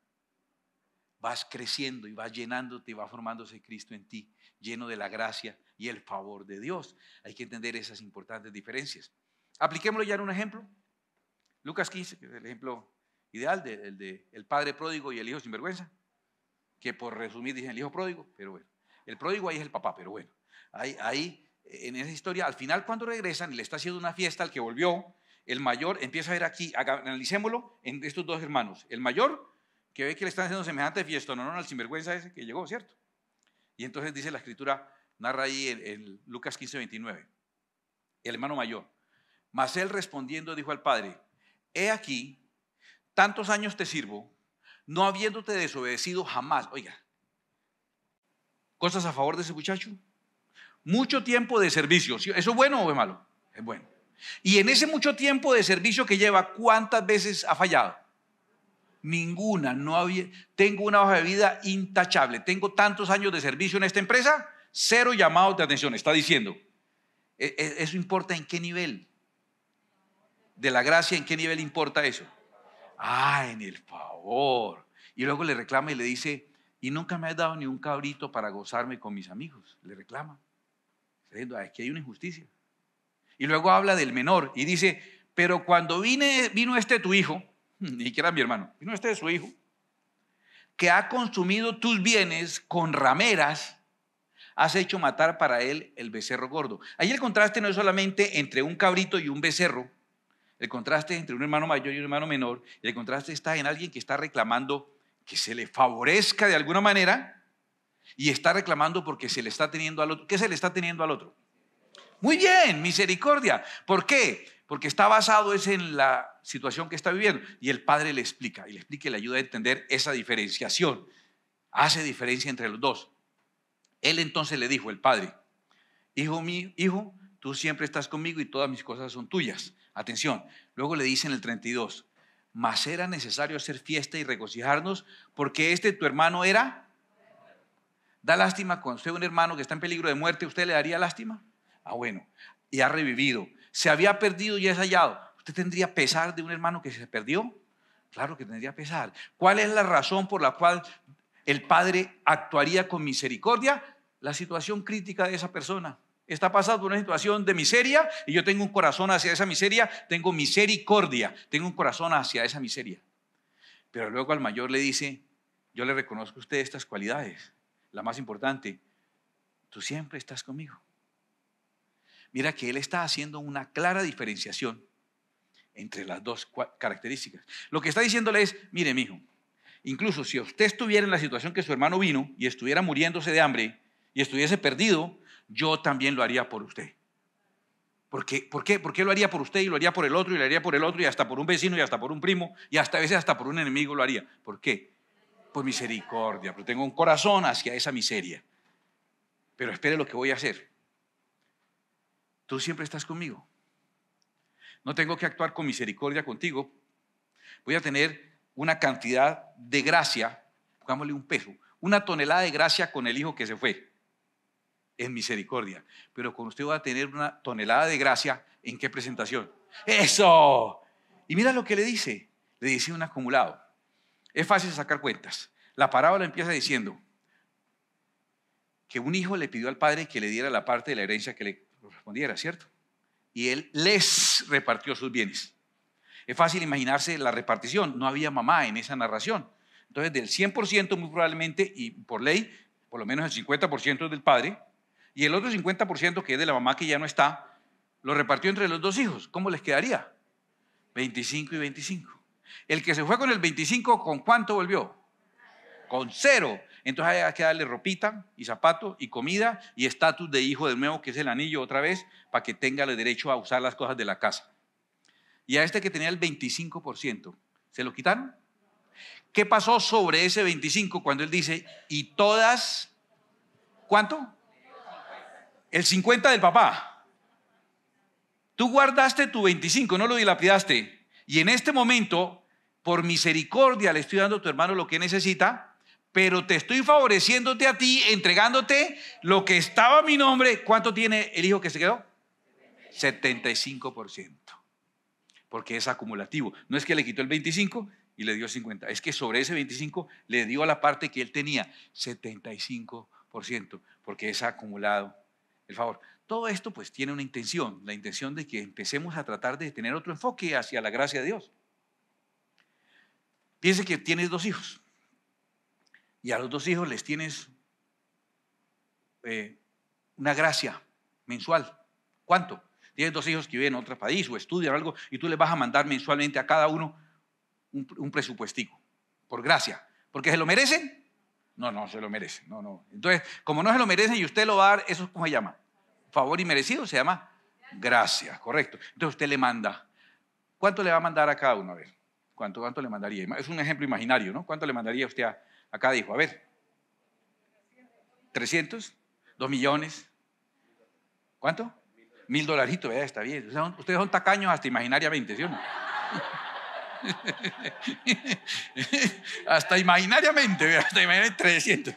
S1: Vas creciendo y vas llenándote y va formándose Cristo en ti, lleno de la gracia y el favor de Dios. Hay que entender esas importantes diferencias. Apliquémoslo ya en un ejemplo. Lucas 15, que es el ejemplo ideal del de, el padre pródigo y el hijo sinvergüenza, que por resumir dicen el hijo pródigo, pero bueno. El pródigo ahí es el papá, pero bueno. Ahí, ahí en esa historia, al final cuando regresan y le está haciendo una fiesta al que volvió, el mayor empieza a ver aquí, analicémoslo en estos dos hermanos. El mayor, que ve que le están haciendo semejante fiesta, no, no, al sinvergüenza ese que llegó, ¿cierto? Y entonces dice la escritura, narra ahí en, Lucas 15, 29, el hermano mayor. Mas él respondiendo dijo al padre, he aquí, tantos años te sirvo, no habiéndote desobedecido jamás. Oiga, cosas a favor de ese muchacho. Mucho tiempo de servicio. ¿Eso es bueno o es malo? Es bueno. Y en ese mucho tiempo de servicio que lleva, ¿cuántas veces ha fallado? Ninguna, no Tengo una hoja de vida intachable. Tengo tantos años de servicio en esta empresa, cero llamados de atención. Está diciendo, e, e, eso importa en qué nivel. De la gracia, ¿en qué nivel importa eso? Ah, en el favor. Y luego le reclama y le dice, y nunca me has dado ni un cabrito para gozarme con mis amigos. Le reclama. Aquí ah, hay una injusticia. Y luego habla del menor y dice, pero cuando vino este tu hijo, ni siquiera mi hermano, vino este de su hijo, que ha consumido tus bienes con rameras, has hecho matar para él el becerro gordo. Ahí el contraste no es solamente entre un cabrito y un becerro, el contraste entre un hermano mayor y un hermano menor, Y el contraste está en alguien que está reclamando que se le favorezca de alguna manera y está reclamando porque se le está teniendo al otro. ¿Qué se le está teniendo al otro? Muy bien, misericordia. ¿Por qué? Porque está basado es en la situación que está viviendo. Y el padre le explica, y le explica y le ayuda a entender esa diferenciación. Hace diferencia entre los dos. Él entonces le dijo, el padre, hijo mío, hijo, tú siempre estás conmigo y todas mis cosas son tuyas. Atención, luego le dice en el 32, mas era necesario hacer fiesta y regocijarnos porque este tu hermano era... Da lástima cuando usted un hermano que está en peligro de muerte, ¿usted le daría lástima? Ah, bueno, y ha revivido. Se había perdido y es hallado. ¿Usted tendría pesar de un hermano que se perdió? Claro que tendría pesar. ¿Cuál es la razón por la cual el Padre actuaría con misericordia? La situación crítica de esa persona. Está pasando por una situación de miseria y yo tengo un corazón hacia esa miseria, tengo misericordia, tengo un corazón hacia esa miseria. Pero luego al mayor le dice, yo le reconozco a usted estas cualidades. La más importante, tú siempre estás conmigo mira que él está haciendo una clara diferenciación entre las dos características. Lo que está diciéndole es, mire, mijo, incluso si usted estuviera en la situación que su hermano vino y estuviera muriéndose de hambre y estuviese perdido, yo también lo haría por usted. ¿Por qué? ¿Por qué? ¿Por qué lo haría por usted y lo haría por el otro y lo haría por el otro y hasta por un vecino y hasta por un primo y hasta a veces hasta por un enemigo lo haría? ¿Por qué? Por misericordia, pero tengo un corazón hacia esa miseria. Pero espere lo que voy a hacer. Tú siempre estás conmigo. No tengo que actuar con misericordia contigo. Voy a tener una cantidad de gracia, pongámosle un peso, una tonelada de gracia con el hijo que se fue. En misericordia. Pero con usted va a tener una tonelada de gracia. ¿En qué presentación? ¡Eso! Y mira lo que le dice. Le dice un acumulado. Es fácil sacar cuentas. La parábola empieza diciendo que un hijo le pidió al padre que le diera la parte de la herencia que le respondiera, ¿cierto? Y él les repartió sus bienes. Es fácil imaginarse la repartición, no había mamá en esa narración. Entonces, del 100% muy probablemente, y por ley, por lo menos el 50% es del padre, y el otro 50% que es de la mamá que ya no está, lo repartió entre los dos hijos. ¿Cómo les quedaría? 25 y 25. El que se fue con el 25, ¿con cuánto volvió? Con cero entonces hay que darle ropita y zapato y comida y estatus de hijo de nuevo, que es el anillo otra vez, para que tenga el derecho a usar las cosas de la casa. Y a este que tenía el 25%, ¿se lo quitaron? ¿Qué pasó sobre ese 25 cuando él dice, y todas, ¿cuánto? El 50 del papá. Tú guardaste tu 25, no lo dilapidaste. Y en este momento, por misericordia, le estoy dando a tu hermano lo que necesita pero te estoy favoreciéndote a ti, entregándote lo que estaba a mi nombre. ¿Cuánto tiene el hijo que se quedó? 75%. Porque es acumulativo. No es que le quitó el 25 y le dio 50. Es que sobre ese 25 le dio a la parte que él tenía, 75%, porque es acumulado el favor. Todo esto pues tiene una intención, la intención de que empecemos a tratar de tener otro enfoque hacia la gracia de Dios. Piense que tienes dos hijos y a los dos hijos les tienes eh, una gracia mensual. ¿Cuánto? Tienes dos hijos que viven en otro país o estudian algo y tú les vas a mandar mensualmente a cada uno un, un presupuestico, por gracia. ¿Porque se lo merecen? No, no se lo merecen. No, no. Entonces, como no se lo merecen y usted lo va a dar, ¿eso cómo se llama? Favor y merecido se llama gracia, correcto. Entonces usted le manda. ¿Cuánto le va a mandar a cada uno? A ver, ¿cuánto, cuánto le mandaría? Es un ejemplo imaginario, ¿no? ¿Cuánto le mandaría usted a, Acá dijo, a ver, 300, 2 millones, ¿cuánto? Mil dolaritos, ¿verdad? está bien. Ustedes son tacaños hasta imaginariamente, ¿sí o no? hasta imaginariamente, hasta imaginariamente 300.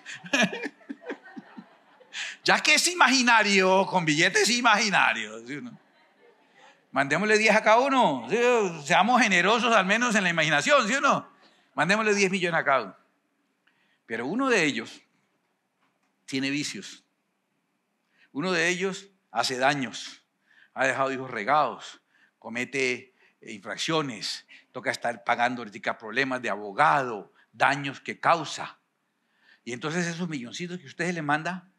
S1: ya que es imaginario, con billetes imaginarios, ¿sí o no? Mandémosle 10 a cada uno. Seamos generosos al menos en la imaginación, ¿sí o no? Mandémosle 10 millones a cada uno. Pero uno de ellos tiene vicios. Uno de ellos hace daños, ha dejado hijos regados, comete eh, infracciones, toca estar pagando problemas de abogado, daños que causa. Y entonces esos milloncitos que ustedes le manda,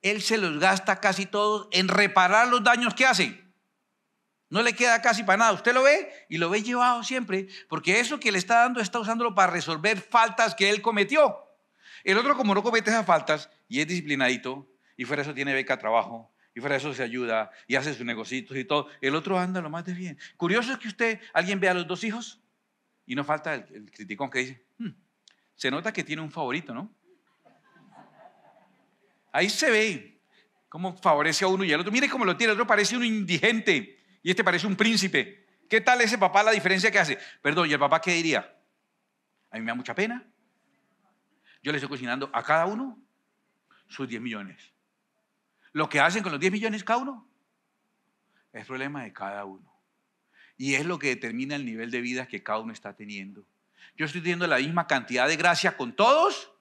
S1: él se los gasta casi todos en reparar los daños que hace. No le queda casi para nada. Usted lo ve y lo ve llevado siempre, porque eso que le está dando está usándolo para resolver faltas que él cometió. El otro, como no comete esas faltas y es disciplinadito, y fuera de eso tiene beca, trabajo, y fuera de eso se ayuda y hace sus negocios y todo, el otro anda lo más bien. Curioso es que usted, alguien ve a los dos hijos y no falta el, criticón que dice, hmm, se nota que tiene un favorito, ¿no? Ahí se ve cómo favorece a uno y al otro. Mire cómo lo tiene, el otro parece un indigente y este parece un príncipe. ¿Qué tal ese papá, la diferencia que hace? Perdón, ¿y el papá qué diría? A mí me da mucha pena yo les estoy cocinando a cada uno sus 10 millones. Lo que hacen con los 10 millones cada uno es problema de cada uno. Y es lo que determina el nivel de vida que cada uno está teniendo. Yo estoy teniendo la misma cantidad de gracia con todos,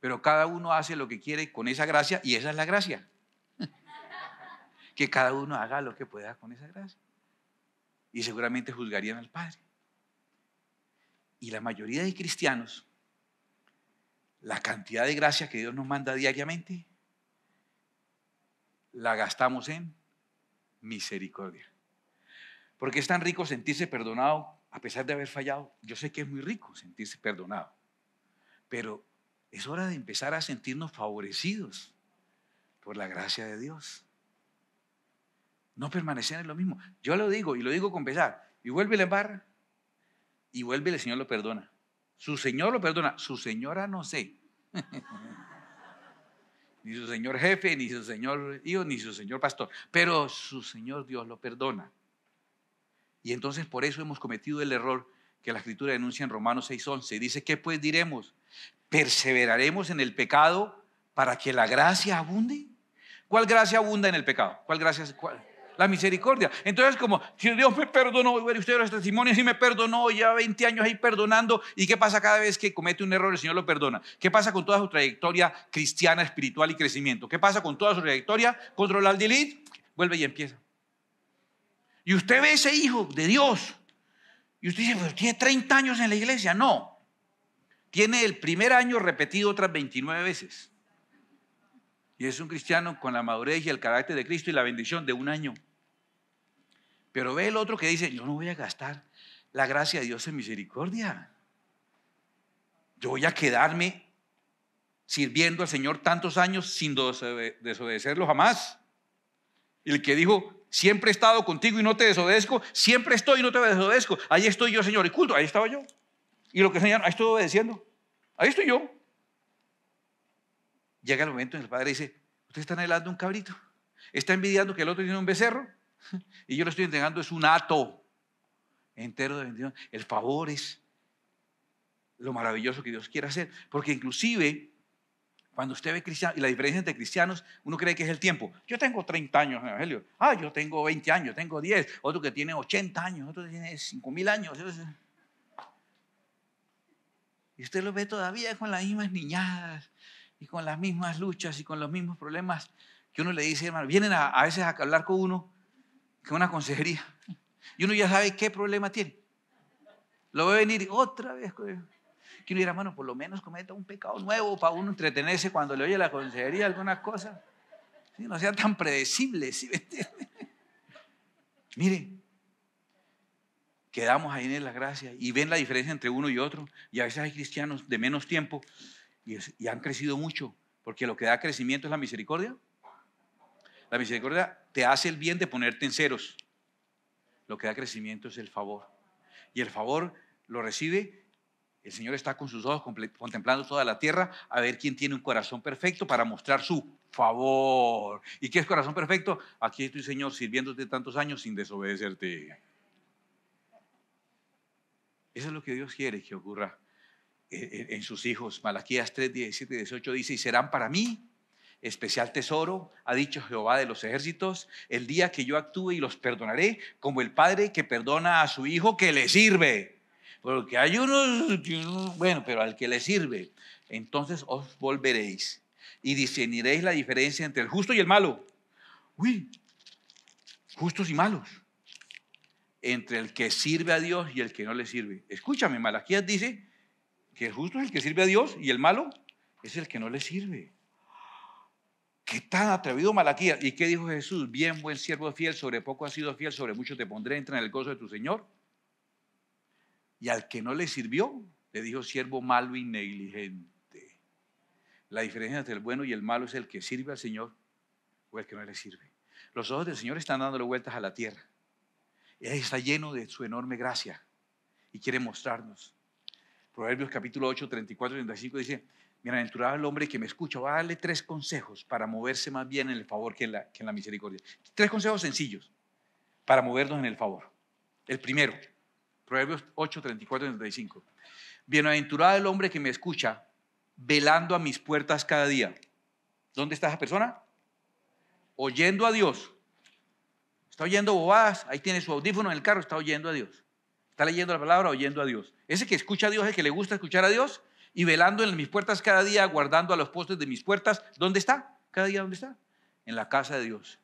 S1: pero cada uno hace lo que quiere con esa gracia y esa es la gracia. que cada uno haga lo que pueda con esa gracia. Y seguramente juzgarían al Padre. Y la mayoría de cristianos la cantidad de gracia que Dios nos manda diariamente, la gastamos en misericordia. Porque es tan rico sentirse perdonado a pesar de haber fallado. Yo sé que es muy rico sentirse perdonado, pero es hora de empezar a sentirnos favorecidos por la gracia de Dios. No permanecer en lo mismo. Yo lo digo y lo digo con pesar. Y vuelve la barra y vuelve el Señor lo perdona. Su señor lo perdona, su señora no sé. ni su señor jefe, ni su señor hijo, ni su señor pastor. Pero su señor Dios lo perdona. Y entonces por eso hemos cometido el error que la escritura denuncia en Romanos 6:11. Dice, ¿qué pues diremos? ¿Perseveraremos en el pecado para que la gracia abunde? ¿Cuál gracia abunda en el pecado? ¿Cuál gracia? Cuál? la misericordia. Entonces, como si Dios me perdonó, usted los testimonios y me perdonó, ya 20 años ahí perdonando, ¿y qué pasa cada vez que comete un error? El Señor lo perdona. ¿Qué pasa con toda su trayectoria cristiana, espiritual y crecimiento? ¿Qué pasa con toda su trayectoria? controla al dilit, vuelve y empieza. Y usted ve ese hijo de Dios. Y usted dice, pero tiene 30 años en la iglesia. No. Tiene el primer año repetido otras 29 veces. Y es un cristiano con la madurez y el carácter de Cristo y la bendición de un año. Pero ve el otro que dice, yo no voy a gastar la gracia de Dios en misericordia. Yo voy a quedarme sirviendo al Señor tantos años sin desobedecerlo jamás. El que dijo, siempre he estado contigo y no te desobedezco, siempre estoy y no te desobedezco. Ahí estoy yo, Señor, y culto, ahí estaba yo. Y lo que enseñaron, ahí estoy obedeciendo. Ahí estoy yo. Llega el momento en el padre dice, usted está anhelando un cabrito, está envidiando que el otro tiene un becerro, Y yo lo estoy entregando es un ato entero de bendición. El favor es lo maravilloso que Dios quiere hacer. Porque inclusive, cuando usted ve cristianos, y la diferencia entre cristianos, uno cree que es el tiempo. Yo tengo 30 años en Evangelio. Ah, yo tengo 20 años, tengo 10. Otro que tiene 80 años, otro que tiene 5000 años. Y usted lo ve todavía con las mismas niñadas y con las mismas luchas y con los mismos problemas que uno le dice, hermano, vienen a veces a hablar con uno que una consejería. Y uno ya sabe qué problema tiene. Lo voy a venir otra vez. Que uno dirá, bueno, por lo menos cometa un pecado nuevo para uno entretenerse cuando le oye la consejería, alguna cosa. No sea tan predecible. ¿sí? Mire, quedamos ahí en la gracia y ven la diferencia entre uno y otro. Y a veces hay cristianos de menos tiempo y han crecido mucho, porque lo que da crecimiento es la misericordia. La misericordia te hace el bien de ponerte en ceros. Lo que da crecimiento es el favor. Y el favor lo recibe. El Señor está con sus ojos contemplando toda la tierra a ver quién tiene un corazón perfecto para mostrar su favor. ¿Y qué es corazón perfecto? Aquí estoy, Señor, sirviéndote tantos años sin desobedecerte. Eso es lo que Dios quiere que ocurra eh, eh, en sus hijos. Malaquías 3, 17 y 18 dice, y serán para mí Especial tesoro, ha dicho Jehová de los ejércitos, el día que yo actúe y los perdonaré, como el padre que perdona a su hijo que le sirve. Porque hay unos, bueno, pero al que le sirve, entonces os volveréis y discerniréis la diferencia entre el justo y el malo. Uy, justos y malos. Entre el que sirve a Dios y el que no le sirve. Escúchame, Malaquías dice que el justo es el que sirve a Dios y el malo es el que no le sirve. ¿Qué tan atrevido Malaquías? ¿Y qué dijo Jesús? Bien, buen siervo fiel, sobre poco has sido fiel, sobre mucho te pondré, entra en el gozo de tu Señor. Y al que no le sirvió, le dijo siervo malo y negligente. La diferencia entre el bueno y el malo es el que sirve al Señor o el que no le sirve. Los ojos del Señor están dándole vueltas a la tierra. Él está lleno de su enorme gracia y quiere mostrarnos. Proverbios capítulo 8, 34 y 35 dice, Bienaventurado el hombre que me escucha. Voy a darle tres consejos para moverse más bien en el favor que en la, misericordia. Tres consejos sencillos para movernos en el favor. El primero, Proverbios 8, 34 y 35. Bienaventurado el hombre que me escucha, velando a mis puertas cada día. ¿Dónde está esa persona? Oyendo a Dios. Está oyendo bobadas, ahí tiene su audífono en el carro, está oyendo a Dios. Está leyendo la palabra, oyendo a Dios. Ese que escucha a Dios, el que le gusta escuchar a Dios, y velando en mis puertas cada día, guardando a los postes de mis puertas. ¿Dónde está? Cada día, ¿dónde está? En la casa de Dios.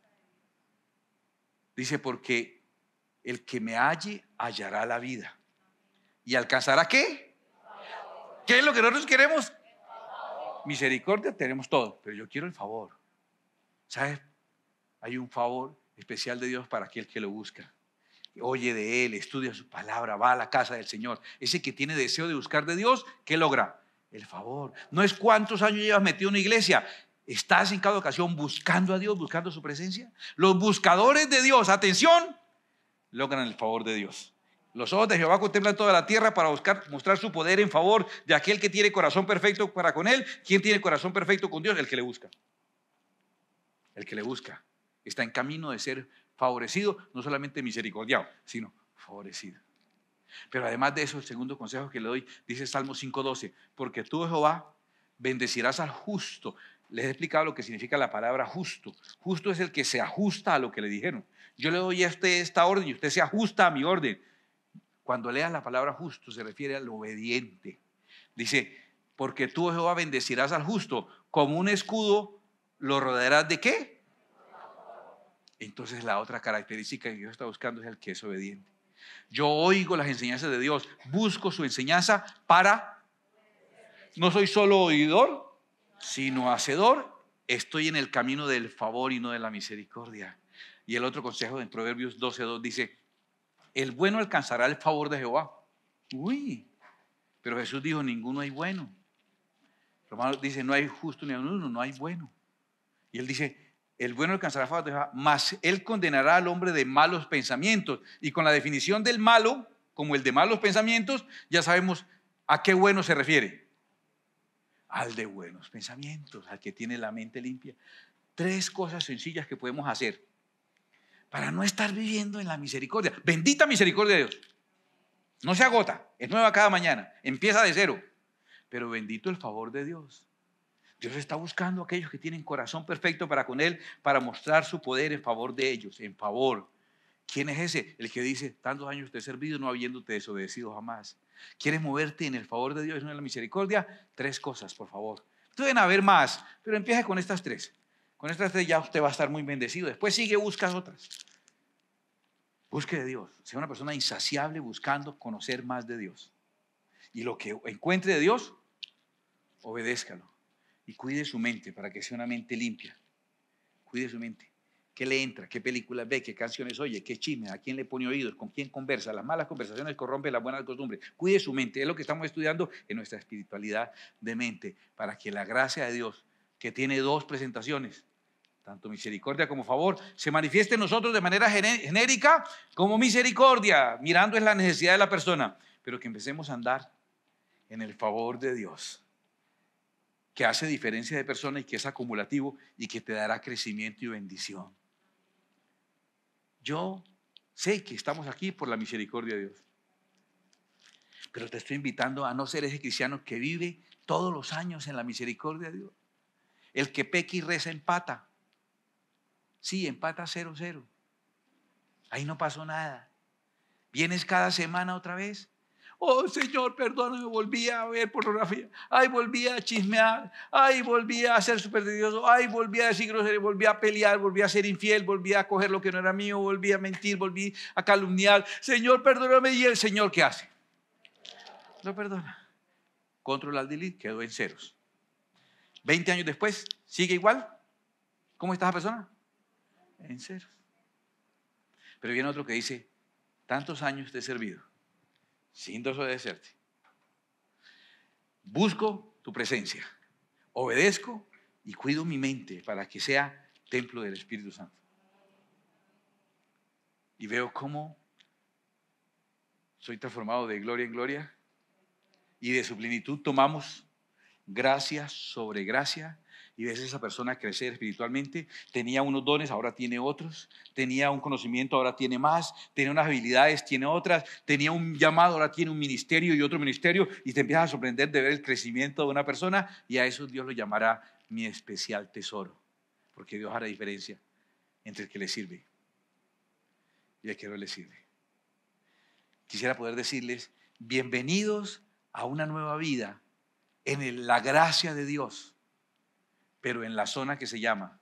S1: Dice, porque el que me halle hallará la vida. ¿Y alcanzará qué? ¿Qué es lo que nosotros queremos? Misericordia tenemos todo, pero yo quiero el favor. ¿Sabes? Hay un favor especial de Dios para aquel que lo busca oye de Él, estudia su palabra, va a la casa del Señor. Ese que tiene deseo de buscar de Dios, ¿qué logra? El favor. No es cuántos años llevas metido en una iglesia. ¿Estás en cada ocasión buscando a Dios, buscando su presencia? Los buscadores de Dios, atención, logran el favor de Dios. Los ojos de Jehová contemplan toda la tierra para buscar, mostrar su poder en favor de aquel que tiene corazón perfecto para con él. ¿Quién tiene corazón perfecto con Dios? El que le busca. El que le busca. Está en camino de ser favorecido, no solamente misericordiado, sino favorecido. Pero además de eso, el segundo consejo que le doy dice Salmo 5.12, porque tú, Jehová, bendecirás al justo. Les he explicado lo que significa la palabra justo. Justo es el que se ajusta a lo que le dijeron. Yo le doy a usted esta orden y usted se ajusta a mi orden. Cuando leas la palabra justo se refiere al obediente. Dice, porque tú, Jehová, bendecirás al justo. Como un escudo, ¿lo rodearás de qué? Entonces la otra característica que Dios está buscando es el que es obediente. Yo oigo las enseñanzas de Dios, busco su enseñanza para... No soy solo oidor, sino hacedor. Estoy en el camino del favor y no de la misericordia. Y el otro consejo en Proverbios 12.2 dice, el bueno alcanzará el favor de Jehová. Uy, pero Jesús dijo, ninguno hay bueno. Romanos dice, no hay justo ni uno, no hay bueno. Y él dice, el bueno alcanzará más. mas él condenará al hombre de malos pensamientos. Y con la definición del malo, como el de malos pensamientos, ya sabemos a qué bueno se refiere. Al de buenos pensamientos, al que tiene la mente limpia. Tres cosas sencillas que podemos hacer para no estar viviendo en la misericordia. Bendita misericordia de Dios. No se agota, es nueva cada mañana, empieza de cero. Pero bendito el favor de Dios. Dios está buscando a aquellos que tienen corazón perfecto para con Él, para mostrar su poder en favor de ellos, en favor. ¿Quién es ese? El que dice, tantos años te he servido no habiéndote desobedecido jamás. ¿Quieres moverte en el favor de Dios, en la misericordia? Tres cosas, por favor. Deben haber más, pero empieza con estas tres. Con estas tres ya usted va a estar muy bendecido. Después sigue, buscas otras. Busque de Dios. Sea una persona insaciable buscando conocer más de Dios. Y lo que encuentre de Dios, obedézcalo y cuide su mente para que sea una mente limpia. Cuide su mente. ¿Qué le entra? ¿Qué películas ve? ¿Qué canciones oye? ¿Qué chisme? ¿A quién le pone oídos? ¿Con quién conversa? Las malas conversaciones corrompen las buenas costumbres. Cuide su mente. Es lo que estamos estudiando en nuestra espiritualidad de mente para que la gracia de Dios, que tiene dos presentaciones, tanto misericordia como favor, se manifieste en nosotros de manera genérica como misericordia, mirando es la necesidad de la persona, pero que empecemos a andar en el favor de Dios que hace diferencia de persona y que es acumulativo y que te dará crecimiento y bendición. Yo sé que estamos aquí por la misericordia de Dios, pero te estoy invitando a no ser ese cristiano que vive todos los años en la misericordia de Dios. El que peca y reza empata. Sí, empata cero, cero. Ahí no pasó nada. Vienes cada semana otra vez Oh Señor, perdóname, volví a ver pornografía. Ay, volví a chismear. Ay, volví a ser supersticioso. Ay, volví a decir grosería. Volví a pelear. Volví a ser infiel. Volví a coger lo que no era mío. Volví a mentir. Volví a calumniar. Señor, perdóname. ¿Y el Señor qué hace? Lo perdona. Control al delete quedó en ceros. Veinte años después, sigue igual. ¿Cómo está esa persona? En ceros. Pero viene otro que dice, tantos años te he servido sin desobedecerte. Busco tu presencia, obedezco y cuido mi mente para que sea templo del Espíritu Santo. Y veo cómo soy transformado de gloria en gloria y de su plenitud tomamos gracia sobre gracia y ves a esa persona crecer espiritualmente. Tenía unos dones, ahora tiene otros. Tenía un conocimiento, ahora tiene más. Tenía unas habilidades, tiene otras. Tenía un llamado, ahora tiene un ministerio y otro ministerio. Y te empiezas a sorprender de ver el crecimiento de una persona y a eso Dios lo llamará mi especial tesoro. Porque Dios hará diferencia entre el que le sirve y el que no le sirve. Quisiera poder decirles, bienvenidos a una nueva vida en la gracia de Dios pero en la zona que se llama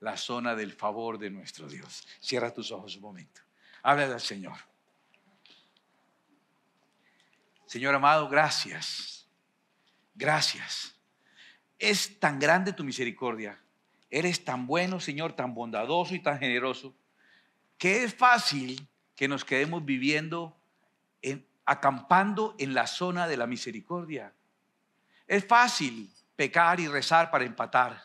S1: la zona del favor de nuestro Dios. Cierra tus ojos un momento. Háblale al Señor. Señor amado, gracias. Gracias. Es tan grande tu misericordia. Eres tan bueno, Señor, tan bondadoso y tan generoso, que es fácil que nos quedemos viviendo, acampando en la zona de la misericordia. Es fácil pecar y rezar para empatar.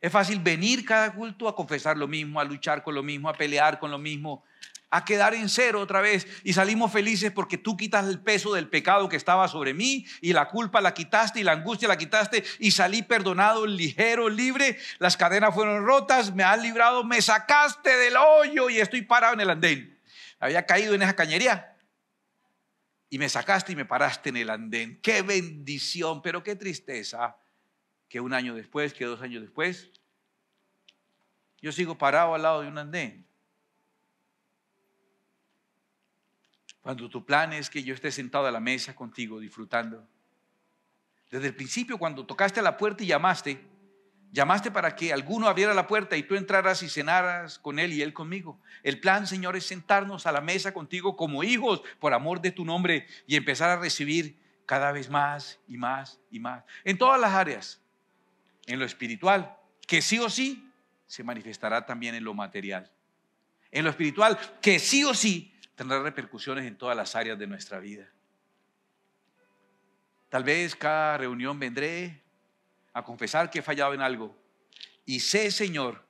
S1: Es fácil venir cada culto a confesar lo mismo, a luchar con lo mismo, a pelear con lo mismo, a quedar en cero otra vez y salimos felices porque tú quitas el peso del pecado que estaba sobre mí y la culpa la quitaste y la angustia la quitaste y salí perdonado, ligero, libre, las cadenas fueron rotas, me has librado, me sacaste del hoyo y estoy parado en el andén. Había caído en esa cañería y me sacaste y me paraste en el andén. Qué bendición, pero qué tristeza que un año después, que dos años después, yo sigo parado al lado de un andén. Cuando tu plan es que yo esté sentado a la mesa contigo disfrutando. Desde el principio, cuando tocaste a la puerta y llamaste, Llamaste para que alguno abriera la puerta y tú entraras y cenaras con él y él conmigo. El plan, Señor, es sentarnos a la mesa contigo como hijos por amor de tu nombre y empezar a recibir cada vez más y más y más. En todas las áreas, en lo espiritual, que sí o sí se manifestará también en lo material. En lo espiritual, que sí o sí tendrá repercusiones en todas las áreas de nuestra vida. Tal vez cada reunión vendré, a confesar que he fallado en algo. Y sé, Señor,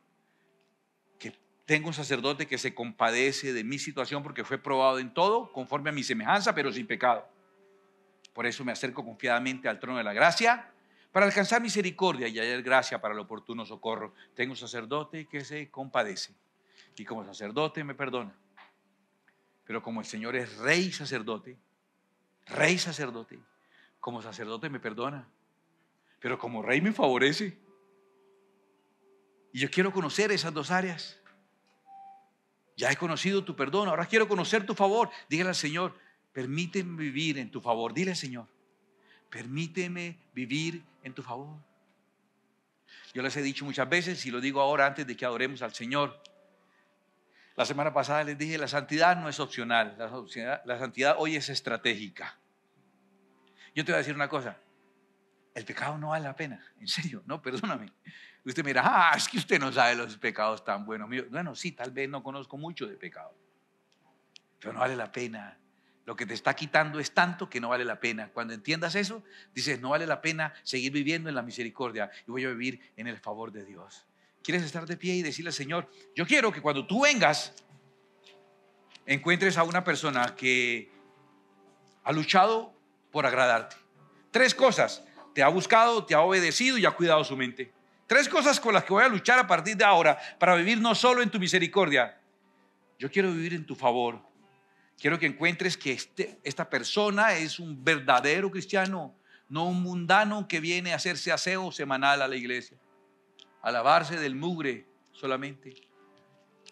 S1: que tengo un sacerdote que se compadece de mi situación porque fue probado en todo, conforme a mi semejanza, pero sin pecado. Por eso me acerco confiadamente al trono de la gracia para alcanzar misericordia y hallar gracia para el oportuno socorro. Tengo un sacerdote que se compadece y como sacerdote me perdona. Pero como el Señor es rey sacerdote, rey sacerdote, como sacerdote me perdona pero como rey me favorece. Y yo quiero conocer esas dos áreas. Ya he conocido tu perdón, ahora quiero conocer tu favor. Dígale al Señor, permíteme vivir en tu favor. Dile al Señor, permíteme vivir en tu favor. Yo les he dicho muchas veces y lo digo ahora antes de que adoremos al Señor. La semana pasada les dije, la santidad no es opcional, la santidad, la santidad hoy es estratégica. Yo te voy a decir una cosa, el pecado no vale la pena, en serio, no, perdóname. Usted mira, ah, es que usted no sabe los pecados tan buenos Bueno, sí, tal vez no conozco mucho de pecado, pero no vale la pena. Lo que te está quitando es tanto que no vale la pena. Cuando entiendas eso, dices, no vale la pena seguir viviendo en la misericordia y voy a vivir en el favor de Dios. ¿Quieres estar de pie y decirle al Señor, yo quiero que cuando tú vengas, encuentres a una persona que ha luchado por agradarte? Tres cosas te ha buscado, te ha obedecido y ha cuidado su mente. Tres cosas con las que voy a luchar a partir de ahora para vivir no solo en tu misericordia. Yo quiero vivir en tu favor. Quiero que encuentres que este, esta persona es un verdadero cristiano, no un mundano que viene a hacerse aseo semanal a la iglesia, a lavarse del mugre solamente.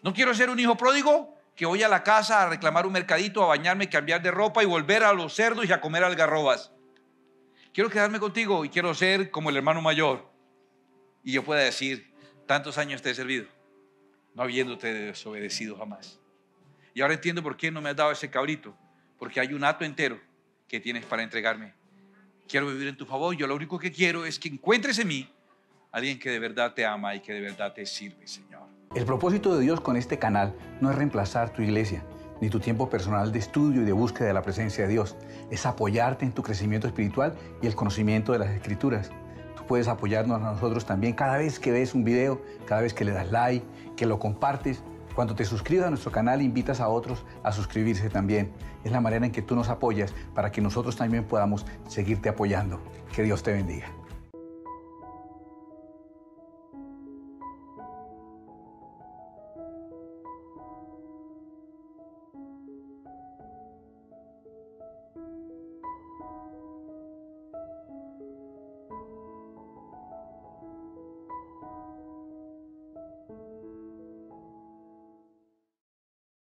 S1: No quiero ser un hijo pródigo que voy a la casa a reclamar un mercadito, a bañarme, cambiar de ropa y volver a los cerdos y a comer algarrobas quiero quedarme contigo y quiero ser como el hermano mayor. Y yo pueda decir, tantos años te he servido, no habiéndote desobedecido jamás. Y ahora entiendo por qué no me has dado ese cabrito, porque hay un acto entero que tienes para entregarme. Quiero vivir en tu favor, yo lo único que quiero es que encuentres en mí alguien que de verdad te ama y que de verdad te sirve, Señor. El propósito de Dios con este canal no es reemplazar tu iglesia ni tu tiempo personal de estudio y de búsqueda de la presencia de Dios. Es apoyarte en tu crecimiento espiritual y el conocimiento de las escrituras. Tú puedes apoyarnos a nosotros también cada vez que ves un video, cada vez que le das like, que lo compartes. Cuando te suscribas a nuestro canal, invitas a otros a suscribirse también. Es la manera en que tú nos apoyas para que nosotros también podamos seguirte apoyando. Que Dios te bendiga.